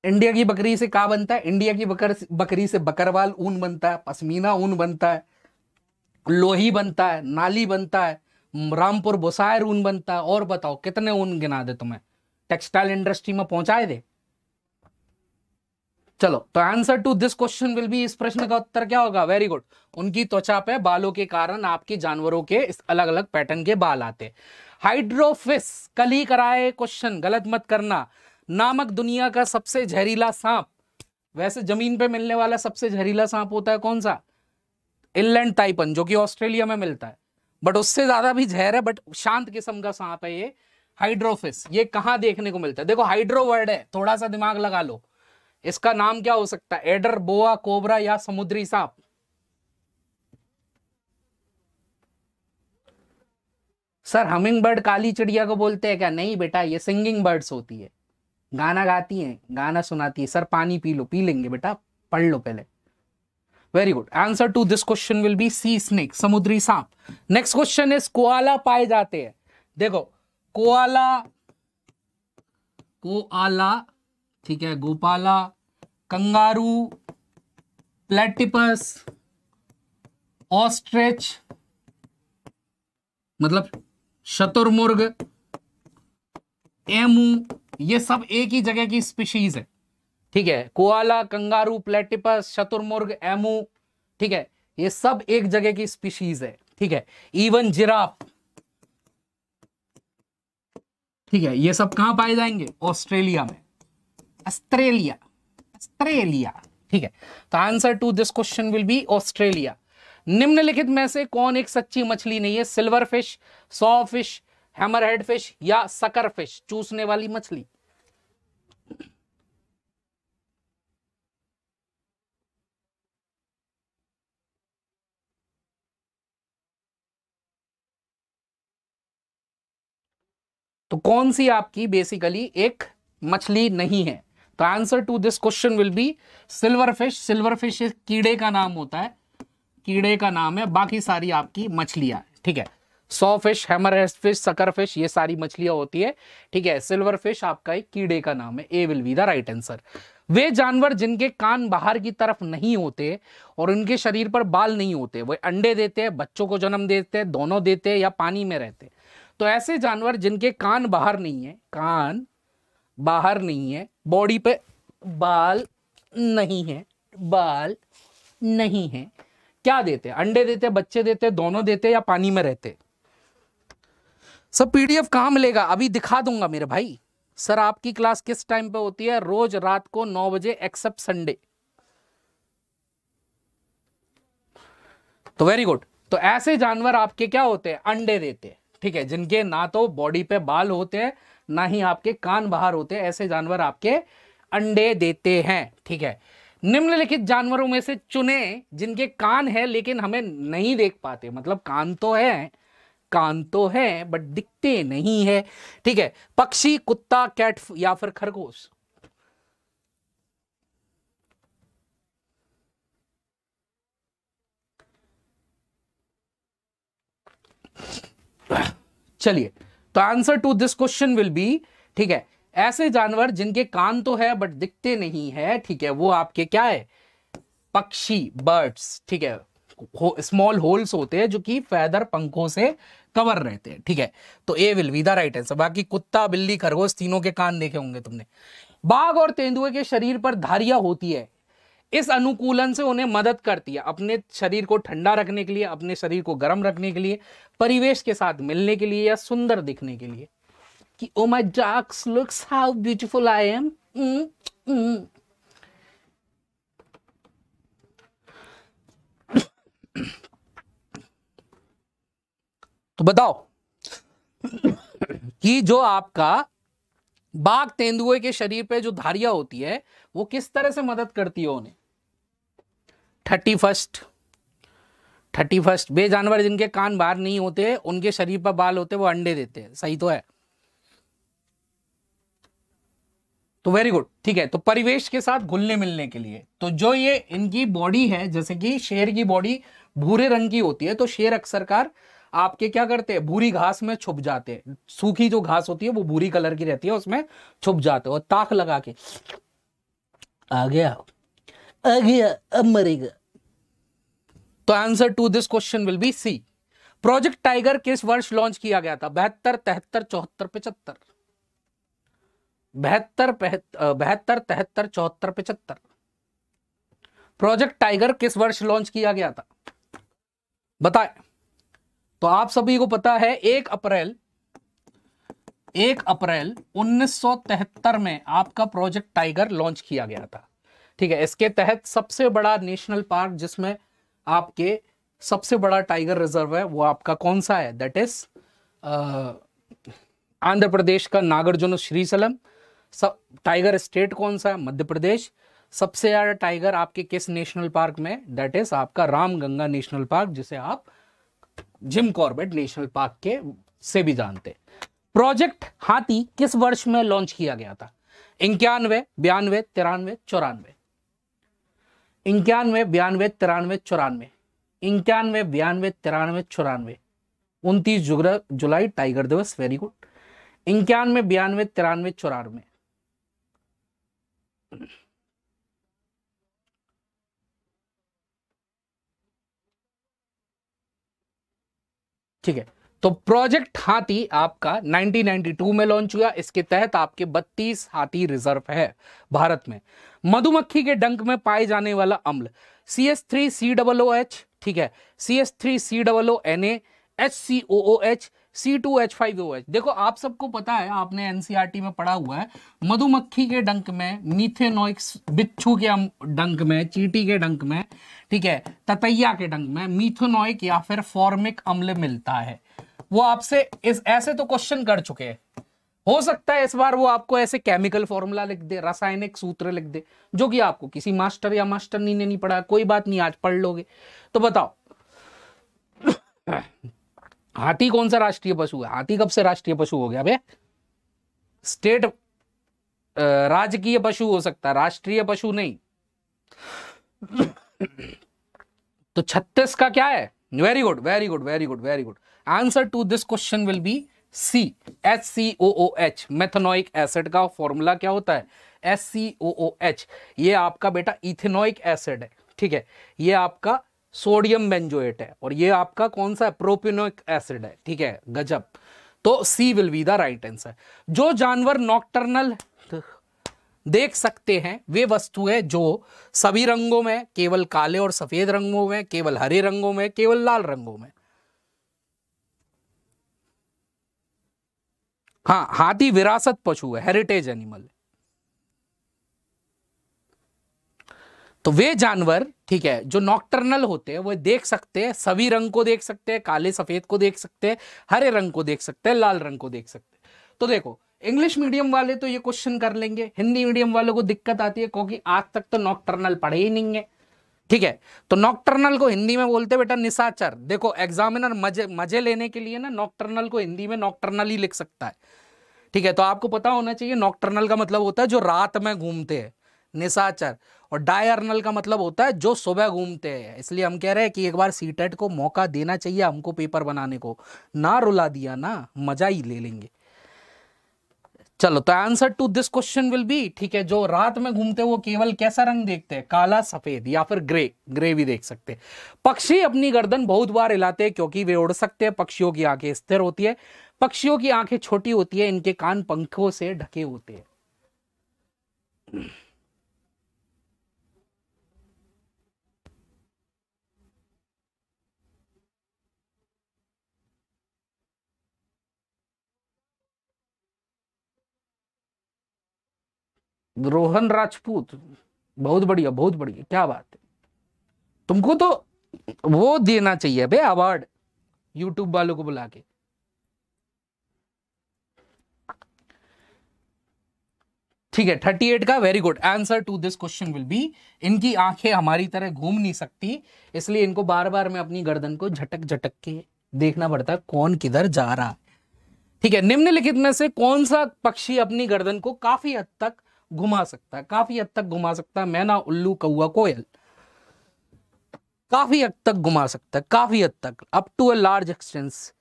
इंडिया की बकरी से कहा बनता है इंडिया की बकर बकरी से बकरवाल ऊन बनता है पश्मीना ऊन बनता है लोही बनता है नाली बनता है रामपुर बोसायर ऊन बनता है और बताओ कितने ऊन गिना दे तुम्हें टेक्सटाइल इंडस्ट्री में पहुंचाए दे चलो तो answer to this question will be इस प्रश्न का उत्तर क्या होगा वेरी गुड उनकी त्वचा पे बालों के कारण आपके जानवरों के इस अलग अलग पैटर्न के बाल आते हाइड्रोफिस कल ही कराए क्वेश्चन गलत मत करना नामक दुनिया का सबसे जहरीला सांप वैसे जमीन पे मिलने वाला सबसे जहरीला सांप होता है कौन सा इनलैंड ताइपन जो कि ऑस्ट्रेलिया में मिलता है बट उससे ज्यादा भी जहर है बट शांत किस्म का सांप है ये हाइड्रोफिस ये कहाँ देखने को मिलता है देखो हाइड्रो वर्ड है थोड़ा सा दिमाग लगा लो इसका नाम क्या हो सकता है एडर बोआ कोबरा या समुद्री सांप सर हमिंग बर्ड काली चिड़िया को बोलते हैं क्या नहीं बेटा ये सिंगिंग बर्ड्स होती है गाना गाती हैं गाना सुनाती है सर पानी पी लो पी लेंगे बेटा पढ़ लो पहले very good answer to this question will be sea snake समुद्री सांप नेक्स्ट क्वेश्चन इज कोआला पाए जाते हैं देखो कोआला कोआला ठीक है गोपाला कंगारू प्लेटिपस ऑस्ट्रिच मतलब शतुर्मुर्ग एमू ये सब एक ही जगह की स्पीशीज है ठीक है कोआला कंगारू प्लेटिपस शतुर्मुर्ग एमू ठीक है ये सब एक जगह की स्पीशीज है ठीक है इवन जिराफ ठीक है ये सब कहां पाए जाएंगे ऑस्ट्रेलिया में ऑस्ट्रेलिया ऑस्ट्रेलिया ठीक है तो answer to this question will be Australia निम्नलिखित में से कौन एक सच्ची मछली नहीं है silverfish sawfish hammerhead fish या सकर फिश चूसने वाली मछली तो कौन सी आपकी बेसिकली एक मछली नहीं है तो answer to this question will be silverfish silverfish कीड़े का नाम होता है कीड़े का नाम है बाकी सारी आपकी मछलियां ठीक है sawfish hammer fish sucker fish ये सारी मछलियां होती है ठीक है सिल्वर फिश आपका एक कीड़े का नाम है A will be the right answer वे जानवर जिनके कान बाहर की तरफ नहीं होते और उनके शरीर पर बाल नहीं होते वे अंडे देते हैं बच्चों को जन्म देते हैं दोनों देते हैं या पानी में रहते तो ऐसे जानवर जिनके कान बाहर नहीं है कान बाहर नहीं है बॉडी पे बाल नहीं है बाल नहीं है क्या देते अंडे देते बच्चे देते दोनों देते या पानी में रहते सब पीडीएफ कहाँ मिलेगा अभी दिखा दूंगा मेरे भाई सर आपकी क्लास किस टाइम पे होती है रोज रात को नौ बजे एक्सेप्ट संडे तो वेरी गुड तो ऐसे जानवर आपके क्या होते हैं अंडे देते हैं ठीक है जिनके ना तो बॉडी पे बाल होते हैं ना ही आपके कान बाहर होते ऐसे जानवर आपके अंडे देते हैं ठीक है निम्नलिखित जानवरों में से चुने जिनके कान है लेकिन हमें नहीं देख पाते मतलब कान तो है कान तो है बट दिखते नहीं है ठीक है पक्षी कुत्ता कैट या फिर खरगोश चलिए तो answer to this question will be ठीक है ऐसे जानवर जिनके कान तो है बट दिखते नहीं है ठीक है वो आपके क्या है पक्षी बर्ड्स ठीक है हो, स्मॉल होल्स होते हैं जो कि फैदर पंखों से कवर रहते हैं ठीक है तो A will be the right answer बाकी कुत्ता बिल्ली खरगोश तीनों के कान देखे होंगे तुमने बाघ और तेंदुए के शरीर पर धारिया होती है इस अनुकूलन से उन्हें मदद करती है अपने शरीर को ठंडा रखने के लिए अपने शरीर को गर्म रखने के लिए परिवेश के साथ मिलने के लिए या सुंदर दिखने के लिए कि oh my jocks looks how beautiful I am तो बताओ कि जो आपका बाघ तेंदुए के शरीर पे जो धारिया होती है वो किस तरह से मदद करती है उन्हें थर्टी फर्स्ट थर्टी फर्स्ट वे जानवर जिनके कान बाहर नहीं होते उनके शरीर पर बाल होते वो अंडे देते हैं सही तो है तो वेरी गुड ठीक है तो परिवेश के साथ घुलने मिलने के लिए तो जो ये इनकी बॉडी है जैसे कि शेर की बॉडी भूरे रंग की होती है तो शेर अक्सरकार आपके क्या करते हैं भूरी घास में छुप जाते हैं सूखी जो घास होती है वो भूरी कलर की रहती है उसमें छुप जाते हैं और ताक लगा के आ गया अब मरेगा तो answer to this question will be C project tiger किस वर्ष लॉन्च किया गया था बहत्तर तिहत्तर चौहत्तर पिचहत्तर बहत्तर बहत्तर तिहत्तर चौहत्तर पिछहत्तर प्रोजेक्ट टाइगर किस वर्ष लॉन्च किया गया था बताए तो आप सभी को पता है एक अप्रैल एक अप्रैल 1973 में आपका प्रोजेक्ट टाइगर लॉन्च किया गया था ठीक है इसके तहत सबसे बड़ा नेशनल पार्क जिसमें आपके सबसे बड़ा टाइगर रिजर्व है वो आपका कौन सा है दैट इज आंध्र प्रदेश का नागार्जुन श्रीसलम सब टाइगर स्टेट कौन सा है मध्य प्रदेश सबसे ज़्यादा टाइगर आपके किस नेशनल पार्क में दैट इज आपका रामगंगा नेशनल पार्क जिसे आप जिम कॉर्बेट नेशनल पार्क के से भी जानते प्रोजेक्ट हाथी किस वर्ष में लॉन्च किया गया था इक्यानवे बयानवे तिरानवे चौरानवे इक्यानवे बयानवे तिरानवे चौरानवे इक्यानवे बयानवे तिरानवे चौरानवे उनतीस जुलाई टाइगर दिवस वेरी गुड इक्यानवे बयानवे तिरानवे चौरानवे ठीक है तो प्रोजेक्ट हाथी आपका 1992 में लॉन्च हुआ इसके तहत आपके 32 हाथी रिजर्व है भारत में मधुमक्खी के डंक में पाए जाने वाला अम्ल C S three C double O H ठीक है C S three C double O N H C O O H C two H five O H देखो आप सबको पता है आपने एनसीआर e में पढ़ा हुआ है मधुमक्खी के डंक में मीथेनोइ बिच्छू के डंक में चीटी के डंक में ठीक है ततैया के डंक में मीथोनोइक या फिर फॉर्मिक अम्ल मिलता है वो आपसे इस ऐसे तो क्वेश्चन कर चुके हैं हो सकता है इस बार वो आपको ऐसे केमिकल फॉर्मूला लिख दे रासायनिक सूत्र लिख दे जो कि आपको किसी मास्टर या मास्टर ने नहीं पढ़ा कोई बात नहीं आज पढ़ लोगे तो बताओ हाथी कौन सा राष्ट्रीय पशु है हाथी कब से राष्ट्रीय पशु हो गया भैया स्टेट राजकीय पशु हो सकता है राष्ट्रीय पशु नहीं तो छत्तीस का क्या है very good very good very good very good answer to this question will be C H C O O H methanoic acid का फॉर्मूला क्या होता है S C O O H ये आपका बेटा इथेनोइक एसिड है ठीक है ये आपका सोडियम बेंजोएट है और ये आपका कौन सा है प्रोपिनोइक एसिड है ठीक है गजब तो C will be the right answer जो जानवर नॉक्टर्नल देख सकते हैं वे वस्तु है जो सभी रंगों में केवल काले और सफेद रंगों में केवल हरे रंगों में केवल लाल रंगों में हाँ हाथी विरासत पशु है हेरिटेज एनिमल तो वे जानवर ठीक है जो नॉक्टर्नल होते हैं वो देख सकते हैं सभी रंग को देख सकते हैं काले सफेद को देख सकते हैं हरे रंग को देख सकते हैं लाल रंग को देख सकते हैं तो देखो इंग्लिश मीडियम वाले तो ये क्वेश्चन कर लेंगे हिंदी मीडियम वालों को दिक्कत आती है क्योंकि आज तक तो नॉक्टर्नल पढ़े ही नहीं है ठीक है तो नॉक्टर्नल को हिंदी में बोलते बेटा निशाचर देखो एग्जामिनर मजे मजे लेने के लिए ना नॉक्टर्नल को हिंदी में नॉक्टर्नल ही लिख सकता है ठीक है तो आपको पता होना चाहिए नॉक्टर्नल का मतलब होता है जो रात में घूमते हैं निशाचर और डायर्नल का मतलब होता है जो सुबह घूमते हैं इसलिए हम कह रहे हैं कि एक बार सीटेट e को मौका देना चाहिए हमको पेपर बनाने को ना रुला दिया ना मजा ही ले लेंगे चलो तो answer to this question will be ठीक है जो रात में घूमते वो केवल कैसा रंग देखते हैं काला सफेद या फिर ग्रे ग्रे भी देख सकते हैं पक्षी अपनी गर्दन बहुत बार हिलाते हैं क्योंकि वे उड़ सकते हैं पक्षियों की आंखें स्थिर होती है पक्षियों की आंखें छोटी होती है इनके कान पंखों से ढके होते हैं रोहन राजपूत बहुत बढ़िया बहुत बढ़िया क्या बात है तुमको तो वो देना चाहिए बे अवार्ड यूट्यूब वालों को बुला के ठीक है थर्टी एट का very good answer to this question will be इनकी आंखें हमारी तरह घूम नहीं सकती इसलिए इनको बार बार में अपनी गर्दन को झटक झटक के देखना पड़ता है कौन किधर जा रहा है ठीक है निम्नलिखित में से कौन सा पक्षी अपनी गर्दन को काफी हद तक घुमा सकता है काफी हद तक घुमा सकता है मैना उल्लू कौआ कोयल काफी हद तक घुमा सकता है काफी हद तक up to a large extent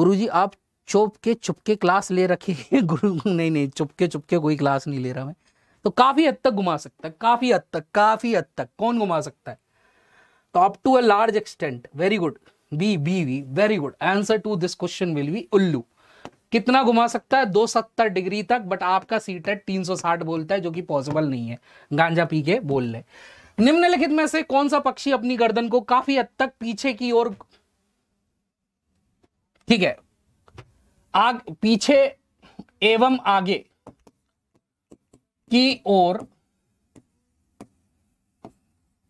गुरुजी आप चुप के चुपके क्लास ले रखे हैं गुरु नहीं नहीं चुपके चुपके कोई क्लास नहीं ले रहा मैं तो काफी हद तक घुमा सकता है काफी हद तक काफी हद तक कौन घुमा सकता है तो up to a large extent very good B B V very good answer to this question will be उल्लू कितना घुमा सकता है दो सत्तर डिग्री तक बट आपका सीट है तीन सौ साठ बोलता है जो कि पॉसिबल नहीं है गांजा पी के बोल ले निम्नलिखित में से कौन सा पक्षी अपनी गर्दन को काफी हद तक पीछे की ओर ठीक है आग पीछे एवं आगे की ओर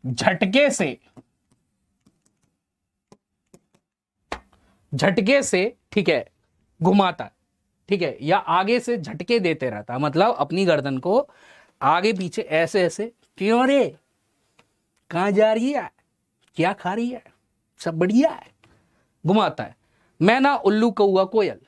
झटके से झटके से ठीक है घुमाता ठीक है या आगे से झटके देते रहता मतलब अपनी गर्दन को आगे पीछे ऐसे ऐसे क्यों रे कहा जा रही है क्या खा रही है सब बढ़िया है घुमाता है मैं ना उल्लू कौआ कोयल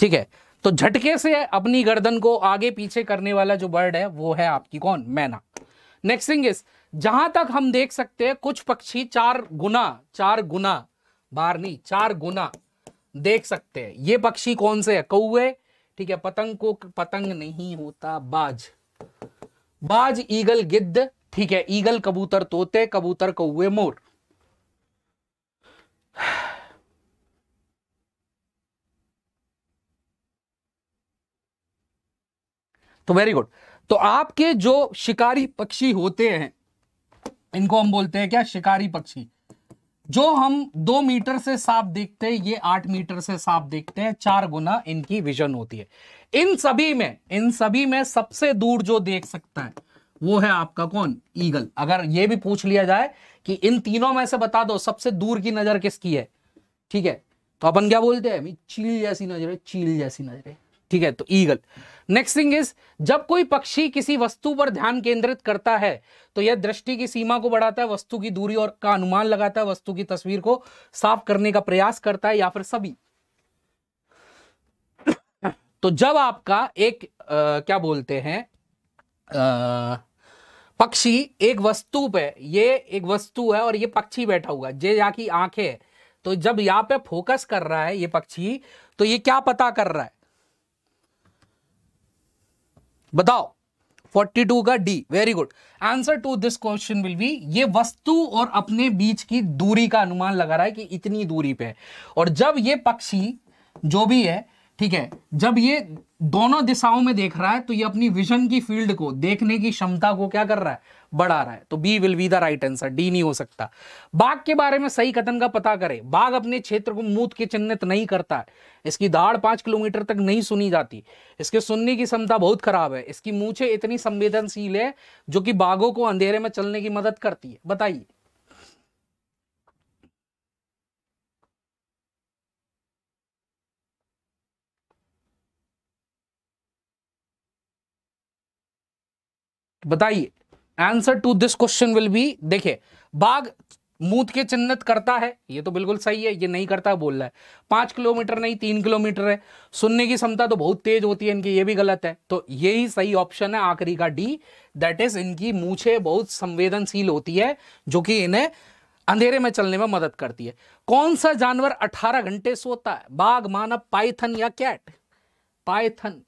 ठीक है तो झटके से अपनी गर्दन को आगे पीछे करने वाला जो बर्ड है वो है आपकी कौन मैना नेक्स्ट थिंग इज जहां तक हम देख सकते हैं कुछ पक्षी चार गुना चार गुना बार नहीं चार गुना देख सकते हैं ये पक्षी कौन से है कौए ठीक है पतंग को पतंग नहीं होता बाज बाज ईगल गिद्ध ठीक है ईगल कबूतर तोते कबूतर कौए मोर तो वेरी गुड तो आपके जो शिकारी पक्षी होते हैं इनको हम बोलते हैं क्या शिकारी पक्षी जो हम दो मीटर से साफ देखते हैं ये आठ मीटर से साफ देखते हैं चार गुना इनकी विजन होती है इन सभी में इन सभी में सबसे दूर जो देख सकता है वो है आपका कौन ईगल अगर ये भी पूछ लिया जाए कि इन तीनों में से बता दो सबसे दूर की नजर किसकी है ठीक है तो अपन क्या बोलते हैं चील जैसी नजर है चील जैसी नजर है ठीक है तो ईगल नेक्स्ट थिंग इज जब कोई पक्षी किसी वस्तु पर ध्यान केंद्रित करता है तो यह दृष्टि की सीमा को बढ़ाता है वस्तु की दूरी और का अनुमान लगाता है वस्तु की तस्वीर को साफ करने का प्रयास करता है या फिर सभी तो जब आपका एक आ, क्या बोलते हैं पक्षी एक वस्तु पे ये एक वस्तु है और ये पक्षी बैठा हुआ जे यहाँ की आंखें तो जब यहाँ पे फोकस कर रहा है ये पक्षी तो ये क्या पता कर रहा है बताओ 42 का D very good answer to this question will be ये वस्तु और अपने बीच की दूरी का अनुमान लगा रहा है कि इतनी दूरी पे है और जब ये पक्षी जो भी है ठीक है जब ये दोनों दिशाओं में देख रहा है तो ये अपनी विजन की फील्ड को देखने की क्षमता को क्या कर रहा है बढ़ा रहा है तो B will be the right answer D नहीं हो सकता बाघ के बारे में सही कथन का पता करें बाघ अपने क्षेत्र को मूत के चिन्हित नहीं करता है इसकी दाढ़ पांच किलोमीटर तक नहीं सुनी जाती इसके सुनने की क्षमता बहुत खराब है इसकी मूछे इतनी संवेदनशील है जो कि बाघों को अंधेरे में चलने की मदद करती है बताइए बताइए answer to this question will be देखिए बाघ मूत के चिन्हित करता है ये तो बिल्कुल सही है ये नहीं करता बोल रहा है पांच किलोमीटर नहीं तीन किलोमीटर है सुनने की क्षमता तो बहुत तेज होती है इनकी ये भी गलत है तो ये ही सही ऑप्शन है आखिरी का डी दैट इज इनकी मूछे बहुत संवेदनशील होती है जो कि इन्हें अंधेरे में चलने में मदद करती है कौन सा जानवर अठारह घंटे सोता है बाघ मानव पाइथन या कैट पाइथन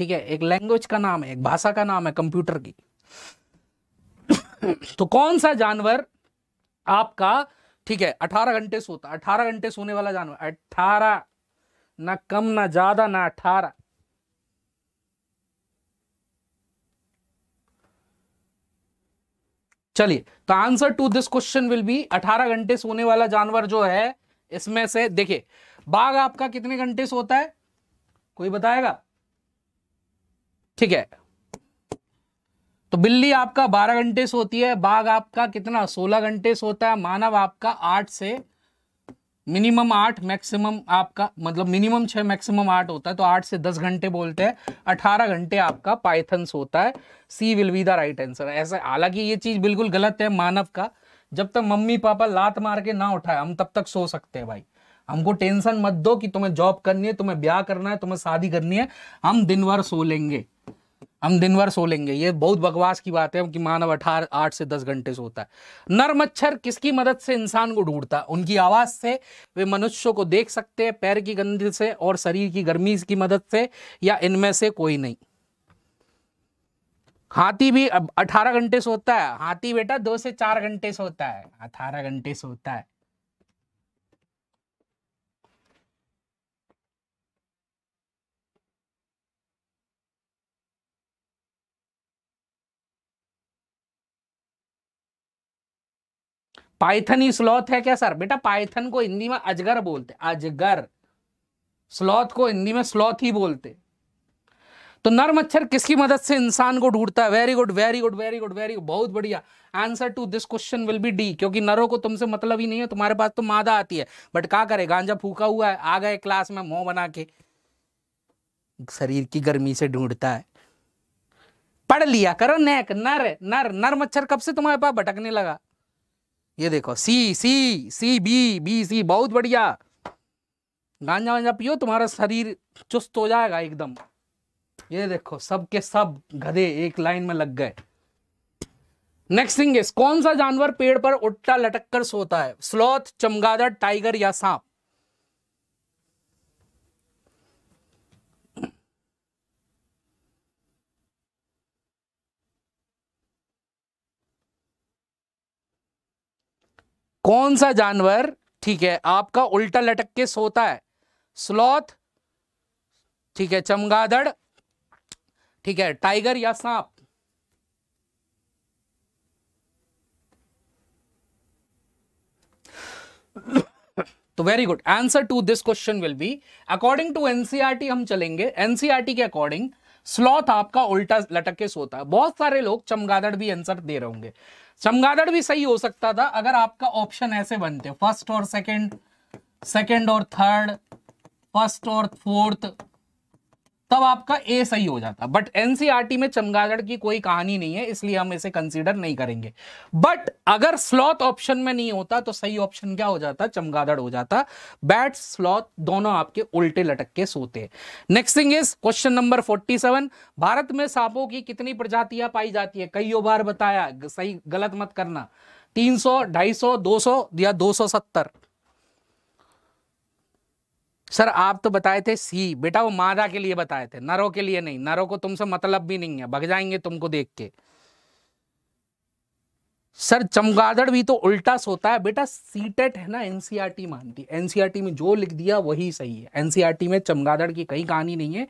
ठीक है एक लैंग्वेज का नाम है एक भाषा का नाम है कंप्यूटर की तो कौन सा जानवर आपका ठीक है अठारह घंटे सोता अठारह घंटे सोने वाला जानवर अठारह ना कम ना ज्यादा ना अठारह चलिए तो answer to this question will be 18 घंटे सोने वाला जानवर जो है इसमें से देखिए बाघ आपका कितने घंटे सोता है कोई बताएगा ठीक है तो बिल्ली आपका बारह घंटे सोती है बाघ आपका कितना सोलह घंटे सोता है मानव आपका आठ से मिनिमम आठ मैक्सिमम आपका मतलब मिनिमम छः मैक्सिमम आठ होता है तो आठ से दस घंटे बोलते हैं अठारह घंटे आपका पाइथन सोता है C will be the right answer ऐसा हालांकि ये चीज़ बिल्कुल गलत है मानव का जब तक मम्मी पापा लात मार के ना उठाए हम तब तक सो सकते हैं भाई हमको टेंशन मत दो कि तुम्हें जॉब करनी है तुम्हें ब्याह करना है तुम्हें शादी करनी है हम दिन भर सो लेंगे हम दिन भर सो लेंगे ये बहुत बकवास की बात है कि मानव अठारह आठ से दस घंटे सोता है नर मच्छर किसकी मदद से इंसान को ढूंढता उनकी आवाज़ से वे मनुष्यों को देख सकते हैं पैर की गंदी से और शरीर की गर्मी की मदद से या इनमें से कोई नहीं हाथी भी अठारह घंटे सोता है हाथी बेटा दो से चार घंटे सोता है अठारह घंटे सोता है पाइथन ही स्लॉथ है क्या सर बेटा पाइथन को हिंदी में अजगर बोलते अजगर स्लॉथ को हिंदी में स्लॉथ ही बोलते तो नर मच्छर किसकी मदद से इंसान को ढूंढता है very good very good very good very good बहुत बढ़िया answer to this question will be D क्योंकि नरों को तुमसे मतलब ही नहीं है तुम्हारे पास तो मादा आती है बट क्या करे गांजा फूका हुआ है आ गए क्लास में मोह बना के शरीर की गर्मी से ढूंढता है पढ़ लिया करो नेक नर नर नर मच्छर कब से तुम्हारे पास भटकने लगा ये देखो सी सी सी बी बी सी बहुत बढ़िया गांजा वांजा पियो तुम्हारा शरीर चुस्त हो जाएगा एकदम ये देखो सब सब गधे एक लाइन में लग गए नेक्स्ट थिंग इज कौन सा जानवर पेड़ पर उल्टा लटक कर सोता है स्लॉथ चमगादड़ टाइगर या सांप कौन सा जानवर ठीक है आपका उल्टा लटक के सोता है स्लॉथ ठीक है चमगादड़ ठीक है टाइगर या सांप तो very good answer to this question will be according to NCERT हम चलेंगे एनसीआरटी e के अकॉर्डिंग स्लॉथ आपका उल्टा लटक के सोता है बहुत सारे लोग चमगादड़ भी आंसर दे रहे होंगे चमगादड़ भी सही हो सकता था अगर आपका ऑप्शन ऐसे बनते फर्स्ट और सेकंड सेकंड और थर्ड फर्स्ट और फोर्थ तब आपका ए सही हो जाता बट एनसीआरटी e में चमगादड़ की कोई कहानी नहीं है इसलिए हम इसे कंसीडर नहीं करेंगे बट अगर स्लॉथ ऑप्शन में नहीं होता तो सही ऑप्शन क्या हो जाता चमगादड़ हो जाता बैट स्लॉथ दोनों आपके उल्टे लटक के सोते next thing is question number 47 Bharat में सांपों की कितनी प्रजातियां पाई जाती है कईयों बार बताया सही गलत मत करना सौ दो सौ या सत्तर सर आप तो बताए थे सी बेटा वो मादा के लिए बताए थे नरों के लिए नहीं नरों को तुमसे मतलब भी नहीं है भग जाएंगे तुमको देख के सर चमगादड़ भी तो उल्टा सोता है बेटा सीटेट है ना एनसीआरटी मानती है एनसीआरटी में जो लिख दिया वही सही है एनसीआरटी में चमगादड़ की कहीं कहानी नहीं है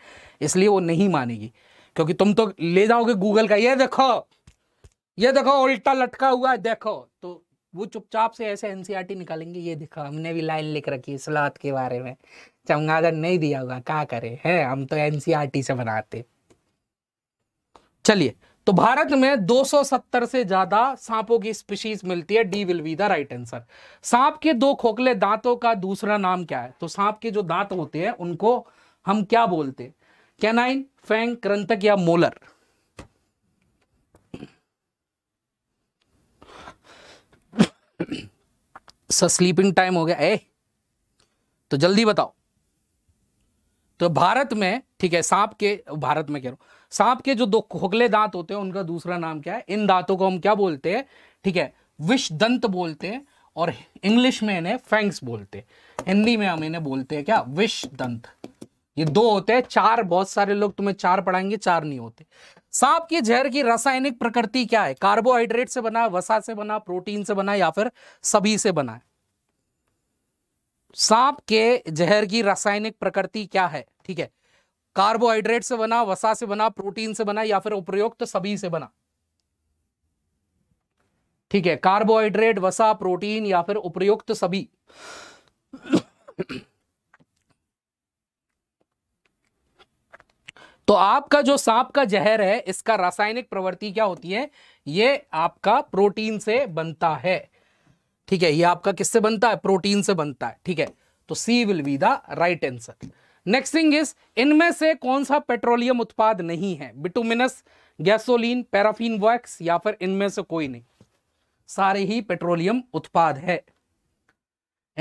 इसलिए वो नहीं मानेगी क्योंकि तुम तो ले जाओगे गूगल का ये देखो ये देखो उल्टा लटका हुआ है देखो तो वो चुपचाप से ऐसे एनसीईआरटी e निकालेंगे ये देखो हमने भी लाइन लिख रखी है सलाद के बारे में चमगादड़ नहीं दिया हुआ क्या करे है हम तो एनसीईआरटी e से बनाते चलिए तो भारत में 270 से ज्यादा सांपों की स्पीशीज मिलती है D will be the right answer सांप के दो खोखले दांतों का दूसरा नाम क्या है तो सांप के जो दांत होते हैं उनको हम क्या बोलते हैं कैनाइन फैंग क्रंतक या मोलर सर स्लीपिंग टाइम हो गया ए तो जल्दी बताओ तो भारत में ठीक है सांप के भारत में कह रहा हूं सांप के जो दो खोखले दांत होते हैं उनका दूसरा नाम क्या है इन दांतों को हम क्या बोलते हैं ठीक है विष दंत बोलते हैं और इंग्लिश में इन्हें फैंक्स बोलते हैं हिंदी में हम इन्हें बोलते हैं क्या विष दंत ये दो होते हैं चार बहुत सारे लोग तुम्हें चार पढ़ाएंगे चार नहीं होते सांप के जहर की रासायनिक प्रकृति क्या है कार्बोहाइड्रेट से बना वसा से बना प्रोटीन से बना या फिर सभी से बना है सांप के जहर की रासायनिक प्रकृति क्या है ठीक है कार्बोहाइड्रेट से बना वसा से बना प्रोटीन से बना या फिर उपयोग तो सभी से बना ठीक है कार्बोहाइड्रेट वसा प्रोटीन या फिर उपयुक्त तो सभी तो आपका जो सांप का जहर है इसका रासायनिक प्रवृत्ति क्या होती है ये आपका प्रोटीन से बनता है ठीक है ये आपका किससे बनता है प्रोटीन से बनता है ठीक है तो C will be the right answer next thing is इनमें से कौन सा पेट्रोलियम उत्पाद नहीं है बिटुमिनस गैसोलीन पैराफिन वैक्स या फिर इनमें से कोई नहीं सारे ही पेट्रोलियम उत्पाद है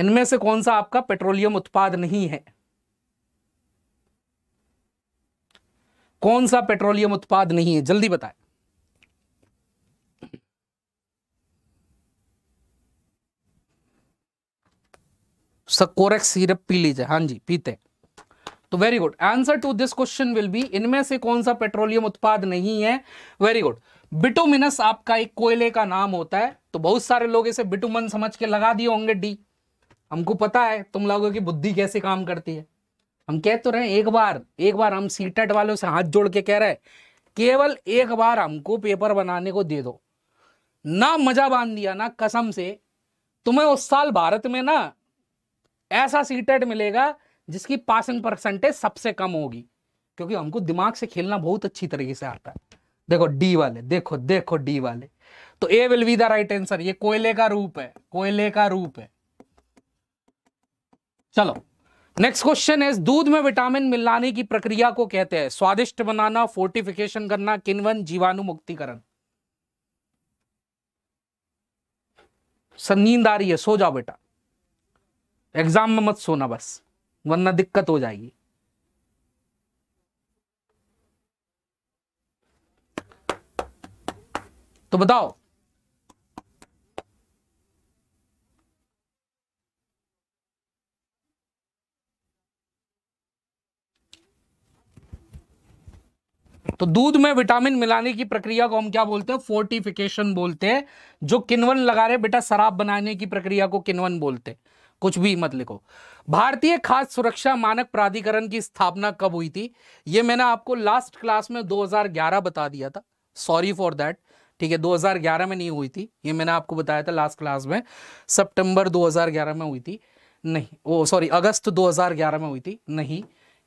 इनमें से कौन सा आपका पेट्रोलियम उत्पाद नहीं है कौन सा पेट्रोलियम उत्पाद नहीं है जल्दी बताएं सकोरेक्स सिरप पी लीजिए हाँ जी पीते तो very good answer to this question will be इनमें से कौन सा पेट्रोलियम उत्पाद नहीं है वेरी गुड बिटुमिनस आपका एक कोयले का नाम होता है तो बहुत सारे लोग इसे बिटुमन समझ के लगा दिए होंगे डी हमको पता है तुम लोगों की बुद्धि कैसे काम करती है हम कह तो रहे हैं एक बार एक बार हम सीटेट वालों से हाथ जोड़ के कह रहे हैं केवल एक बार हमको पेपर बनाने को दे दो ना मजा बांध दिया ना कसम से तुम्हें उस साल भारत में ना ऐसा सीटेट मिलेगा जिसकी पासिंग परसेंटेज सबसे कम होगी क्योंकि हमको दिमाग से खेलना बहुत अच्छी तरीके से आता है देखो डी वाले देखो देखो डी वाले तो A will be the right answer ये कोयले का रूप है कोयले का रूप है चलो नेक्स्ट क्वेश्चन है दूध में विटामिन मिलाने की प्रक्रिया को कहते हैं स्वादिष्ट बनाना फोर्टिफिकेशन करना किनवन जीवाणु मुक्तिकरण नींद आ रही है सो जाओ बेटा एग्जाम में मत सोना बस वरना दिक्कत हो जाएगी तो बताओ तो दूध में विटामिन मिलाने की प्रक्रिया को हम क्या बोलते हैं फोर्टिफिकेशन बोलते हैं जो किनवन लगा रहे बेटा शराब बनाने की प्रक्रिया को किनवन बोलते हैं कुछ भी मत लिखो भारतीय खाद्य सुरक्षा मानक प्राधिकरण की स्थापना कब हुई थी ये मैंने आपको लास्ट क्लास में 2011 बता दिया था सॉरी फॉर दैट ठीक है 2011 में नहीं हुई थी ये मैंने आपको बताया था लास्ट क्लास में सितंबर 2011 में हुई थी नहीं ओ सॉरी अगस्त 2011 में हुई थी नहीं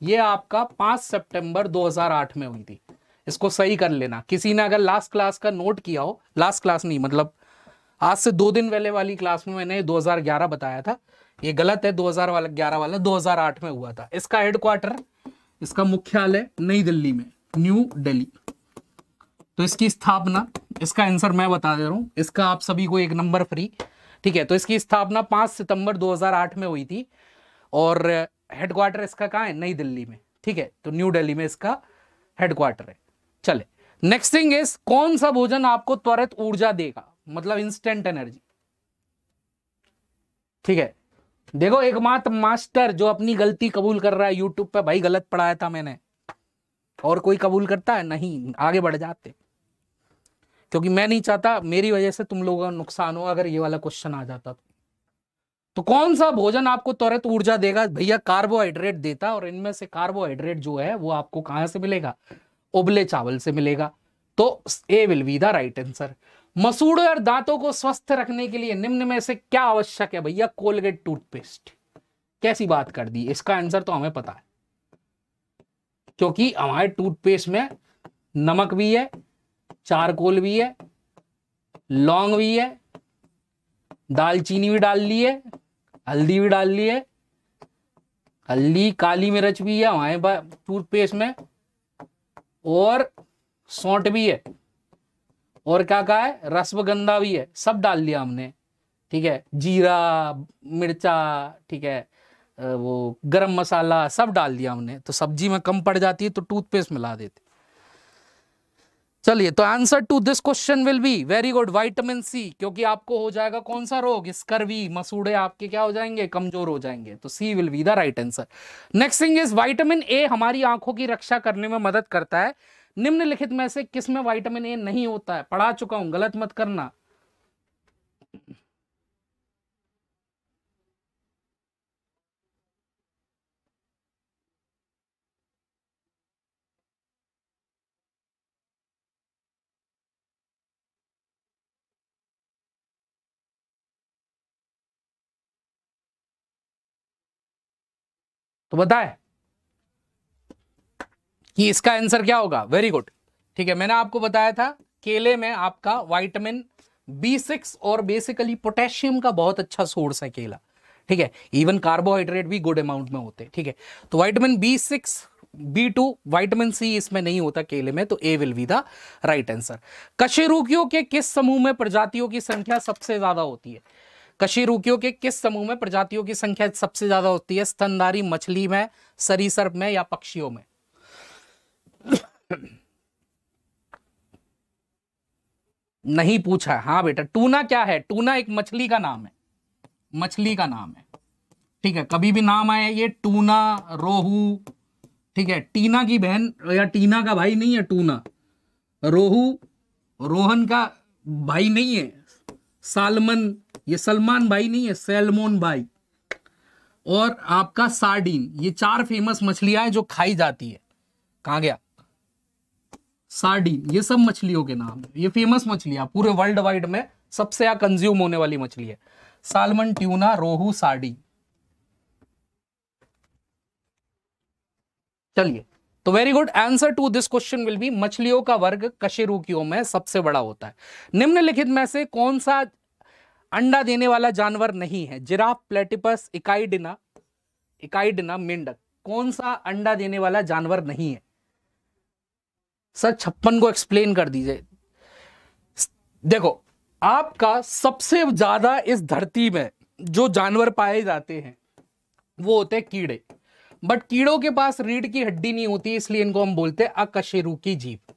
ये आपका 5 सितंबर 2008 में हुई थी इसको सही कर लेना किसी ने अगर लास्ट क्लास का नोट किया हो लास्ट क्लास नहीं मतलब आज से दो दिन पहले वाली क्लास में मैंने 2011 बताया था ये गलत है 2011 वाला ग्यारह वाला दो में हुआ था इसका हेडक्वार्टर इसका मुख्यालय नई दिल्ली में न्यू दिल्ली तो इसकी स्थापना इसका आंसर मैं बता दे रहा हूँ इसका आप सभी को एक नंबर फ्री ठीक है तो इसकी स्थापना 5 सितंबर 2008 में हुई थी और हेडक्वार्टर इसका कहाँ है नई दिल्ली में ठीक है तो न्यू दिल्ली में इसका हेडक्वार्टर है चले नेक्स्ट थिंग इज कौन सा भोजन आपको त्वरित ऊर्जा देगा मतलब इंस्टेंट एनर्जी ठीक है देखो एकमात्र मास्टर जो अपनी गलती कबूल कर रहा है यूट्यूब पे भाई गलत पढ़ाया था मैंने और कोई कबूल करता है नहीं आगे बढ़ जाते क्योंकि मैं नहीं चाहता मेरी वजह से तुम लोगों का नुकसान हो अगर ये वाला क्वेश्चन आ जाता तो तो कौन सा भोजन आपको त्वरित ऊर्जा देगा भैया कार्बोहाइड्रेट देता और इनमें से कार्बोहाइड्रेट जो है वो आपको कहां से मिलेगा उबले चावल से मिलेगा तो A will be the right answer मसूड़ों और दांतों को स्वस्थ रखने के लिए निम्न में से क्या आवश्यक है भैया कोलगेट टूथपेस्ट कैसी बात कर दी इसका आंसर तो हमें पता है क्योंकि हमारे टूथपेस्ट में नमक भी है चारकोल भी है लौंग भी है दालचीनी भी डाल ली है हल्दी भी डाल ली है हल्दी काली मिर्च भी है हमारे टूथपेस्ट में और सौट भी है और क्या कहा है रसगंधा भी है सब डाल दिया हमने ठीक है जीरा मिर्चा ठीक है वो गरम मसाला सब डाल दिया हमने तो सब्जी में कम पड़ जाती है तो टूथपेस्ट मिला देते चलिए तो answer to this question will be very good vitamin C क्योंकि आपको हो जाएगा कौन सा रोग स्कर्वी मसूड़े आपके क्या हो जाएंगे कमजोर हो जाएंगे तो C will be the right answer next thing is vitamin A हमारी आंखों की रक्षा करने में मदद करता है निम्नलिखित में से किस में वाइटामिन ए नहीं होता है पढ़ा चुका हूं गलत मत करना तो बताए कि इसका आंसर क्या होगा वेरी गुड ठीक है मैंने आपको बताया था केले में आपका वाइटामिन बी सिक्स और बेसिकली पोटेशियम का बहुत अच्छा सोर्स है केला ठीक है इवन कार्बोहाइड्रेट भी गुड अमाउंट में होते हैं ठीक है तो vitamin B six B two vitamin C इसमें नहीं होता केले में तो A will be the right answer कशेरुकियों के किस समूह में प्रजातियों की संख्या सबसे ज्यादा होती है कशीरुकियों के किस समूह में प्रजातियों की संख्या सबसे ज्यादा होती है स्तनधारी मछली में सरीसर्प में या पक्षियों में नहीं पूछा है हाँ बेटा टूना क्या है टूना एक मछली का नाम है मछली का नाम है ठीक है कभी भी नाम आए ये टूना रोहू ठीक है टीना की बहन या टीना का भाई नहीं है टूना रोहू रोहन का भाई नहीं है सालमन ये सलमान भाई नहीं है सैलमोन भाई और आपका सार्डिन ये चार फेमस मछलियां हैं जो खाई जाती है कहा गया सार्डिन ये सब मछलियों के नाम ये फेमस मछलियां पूरे वर्ल्ड वाइड में सबसे यहाँ कंज्यूम होने वाली मछली है सालमन ट्यूना रोहू सार्डिन चलिए तो very good answer to this question will be मछलियों का वर्ग कशेरुकियों में सबसे बड़ा होता है निम्नलिखित में से कौन सा अंडा देने वाला जानवर नहीं है जिराफ प्लेटिपस इकाइडिना इकाइडिना मेंढक कौन सा अंडा देने वाला जानवर नहीं है सर छप्पन को एक्सप्लेन कर दीजिए देखो आपका सबसे ज्यादा इस धरती में जो जानवर पाए जाते हैं वो होते हैं कीड़े बट कीड़ों के पास रीढ़ की हड्डी नहीं होती इसलिए इनको हम बोलते हैं अकशेरू की जीव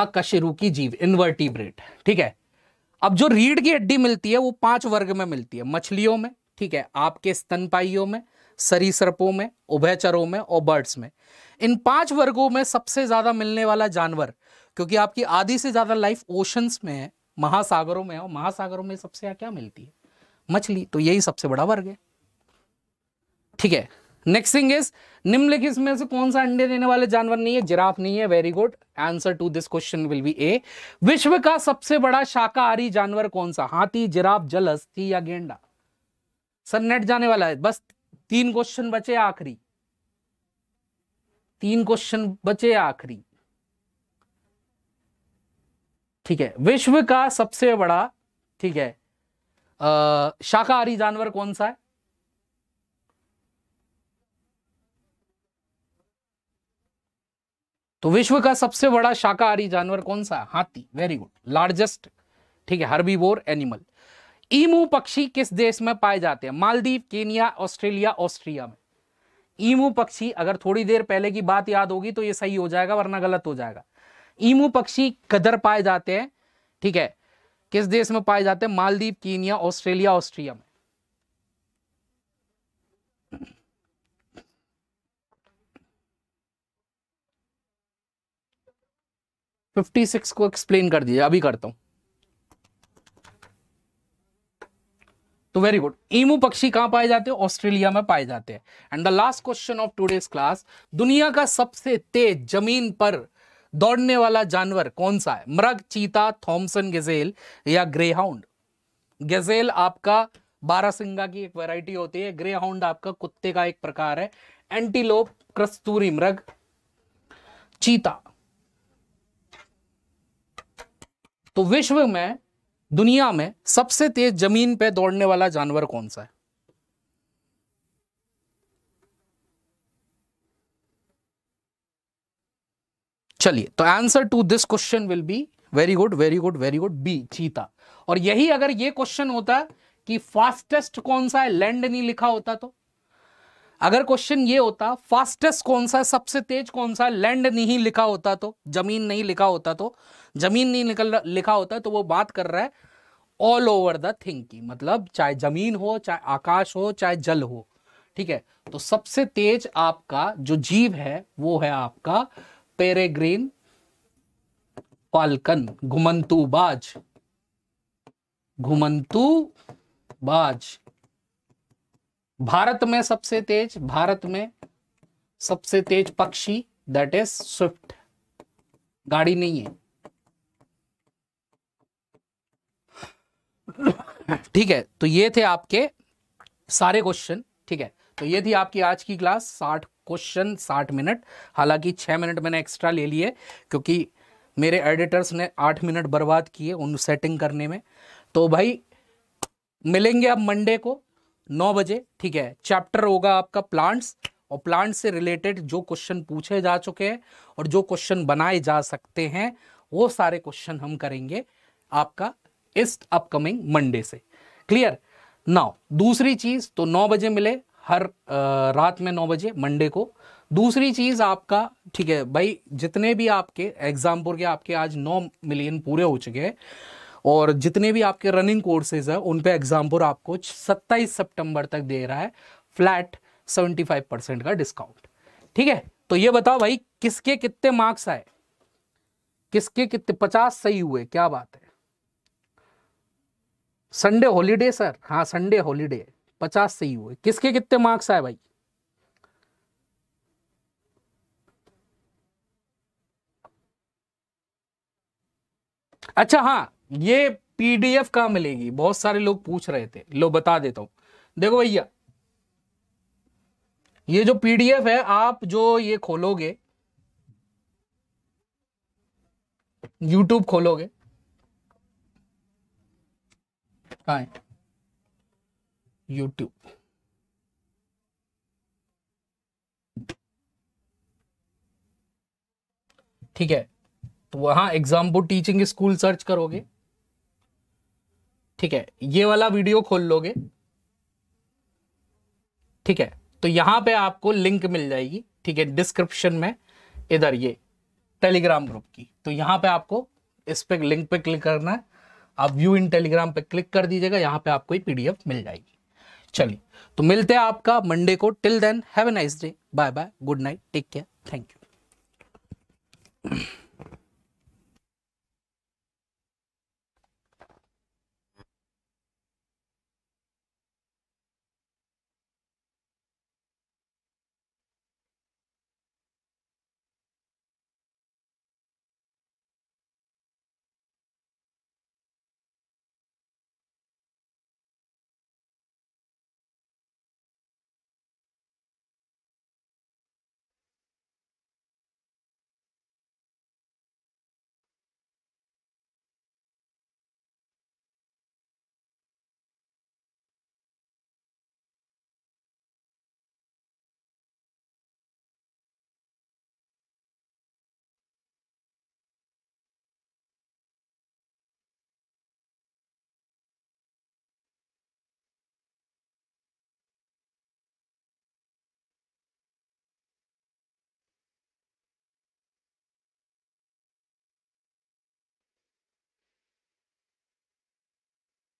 अकशेरू की जीव इनवर्टिब्रेट ठीक है अब जो रीढ़ की हड्डी मिलती है वो पांच वर्ग में मिलती है मछलियों में ठीक है आपके स्तनपाइयों में सरीसृपों में उभयचरों में और बर्ड्स में इन पांच वर्गों में सबसे ज्यादा मिलने वाला जानवर क्योंकि आपकी आधी से ज्यादा लाइफ ओशंस में है महासागरों में है और महासागरों में सबसे क्या मिलती है मछली तो यही सबसे बड़ा वर्ग है ठीक है नेक्स्ट थिंग इज निम्नलिखित में से कौन सा अंडे देने वाले जानवर नहीं है जिराफ नहीं है very good answer to this question will be A विश्व का सबसे बड़ा शाकाहारी जानवर कौन सा हाथी जिराफ जल हस्ती या गेंडा सर नेट जाने वाला है बस तीन क्वेश्चन बचे आखिरी तीन क्वेश्चन बचे आखिरी ठीक है विश्व का सबसे बड़ा ठीक है शाकाहारी जानवर कौन सा है तो विश्व का सबसे बड़ा शाकाहारी जानवर कौन सा हाथी वेरी गुड लार्जेस्ट ठीक है हर्बीवोर एनिमल ईमू पक्षी किस देश में पाए जाते हैं मालदीव केनिया ऑस्ट्रेलिया ऑस्ट्रिया में ईमू पक्षी अगर थोड़ी देर पहले की बात याद होगी तो ये सही हो जाएगा वरना गलत हो जाएगा ईमू पक्षी कदर पाए जाते हैं ठीक है किस देश में पाए जाते हैं मालदीव कीनिया ऑस्ट्रेलिया ऑस्ट्रिया में 56 को एक्सप्लेन कर दीजिए अभी करता हूं तो वेरी गुड ईमू पक्षी कहां पाए जाते हैं ऑस्ट्रेलिया में पाए जाते हैं and the last question of today's class दुनिया का सबसे तेज जमीन पर दौड़ने वाला जानवर कौन सा है मृग चीता थॉमसन गेजेल या ग्रेहाउंड गेजेल आपका बारासिंगा की एक वैरायटी होती है ग्रेहाउंड आपका कुत्ते का एक प्रकार है एंटीलोप क्रस्तूरी मृग चीता तो विश्व में दुनिया में सबसे तेज जमीन पे दौड़ने वाला जानवर कौन सा है चलिए तो answer to this question will be very good very good very good B चीता और यही अगर ये क्वेश्चन होता कि फास्टेस्ट कौन सा है लैंड नहीं लिखा होता तो अगर क्वेश्चन ये होता फास्टेस्ट कौन सा है सबसे तेज कौन सा है लैंड नहीं लिखा होता तो जमीन नहीं लिखा होता तो जमीन नहीं निकल लिखा होता तो वो बात कर रहा है ऑल ओवर द थिंग की मतलब चाहे जमीन हो चाहे आकाश हो चाहे जल हो ठीक है तो सबसे तेज आपका जो जीव है वो है आपका पेरेग्रीन पालकन घुमंतु बाज घुमंतु बाज भारत में सबसे तेज भारत में सबसे तेज पक्षी दैट इज स्विफ्ट गाड़ी नहीं है ठीक है तो ये थे आपके सारे क्वेश्चन ठीक है तो ये थी आपकी आज की क्लास साठ क्वेश्चन साठ मिनट हालांकि छह मिनट मैंने एक्स्ट्रा ले लिए क्योंकि मेरे एडिटर्स ने आठ मिनट बर्बाद किए उन सेटिंग करने में तो भाई मिलेंगे अब मंडे को नौ बजे ठीक है चैप्टर होगा आपका प्लांट्स और प्लांट से रिलेटेड जो क्वेश्चन पूछे जा चुके हैं और जो क्वेश्चन बनाए जा सकते हैं वो सारे क्वेश्चन हम करेंगे आपका इस अपकमिंग मंडे से क्लियर नाउ दूसरी चीज तो नौ बजे मिले हर रात में नौ बजे मंडे को दूसरी चीज आपका ठीक है भाई जितने भी आपके एग्जामपुर के आपके आज नौ मिलियन पूरे हो चुके हैं और जितने भी आपके रनिंग कोर्सेज है उन पे एग्जाम्पल आपको 27 सितंबर तक दे रहा है फ्लैट 75 परसेंट का डिस्काउंट ठीक है तो ये बताओ भाई किसके कितने मार्क्स आए किसके कितने पचास सही हुए क्या बात है संडे हॉलीडे सर हाँ संडे हॉलीडे पचास सही हुए किसके कितने मार्क्स आए भाई अच्छा हाँ ये पीडीएफ कहाँ मिलेगी बहुत सारे लोग पूछ रहे थे लो बता देता हूँ देखो भैया ये जो पीडीएफ है आप जो ये खोलोगे यूट्यूब खोलोगे कहा यूट्यूब ठीक है तो वहां एग्जाम्पल टीचिंग स्कूल सर्च करोगे ठीक है ये वाला वीडियो खोल लोगे ठीक है तो यहां पे आपको लिंक मिल जाएगी ठीक है डिस्क्रिप्शन में इधर ये टेलीग्राम ग्रुप की तो यहां पे आपको इस पे लिंक पे क्लिक करना है आप व्यू इन टेलीग्राम पे क्लिक कर दीजिएगा यहां पे आपको पीडीएफ मिल जाएगी चलिए तो मिलते हैं आपका मंडे को till then have a nice day bye bye good night take care thank you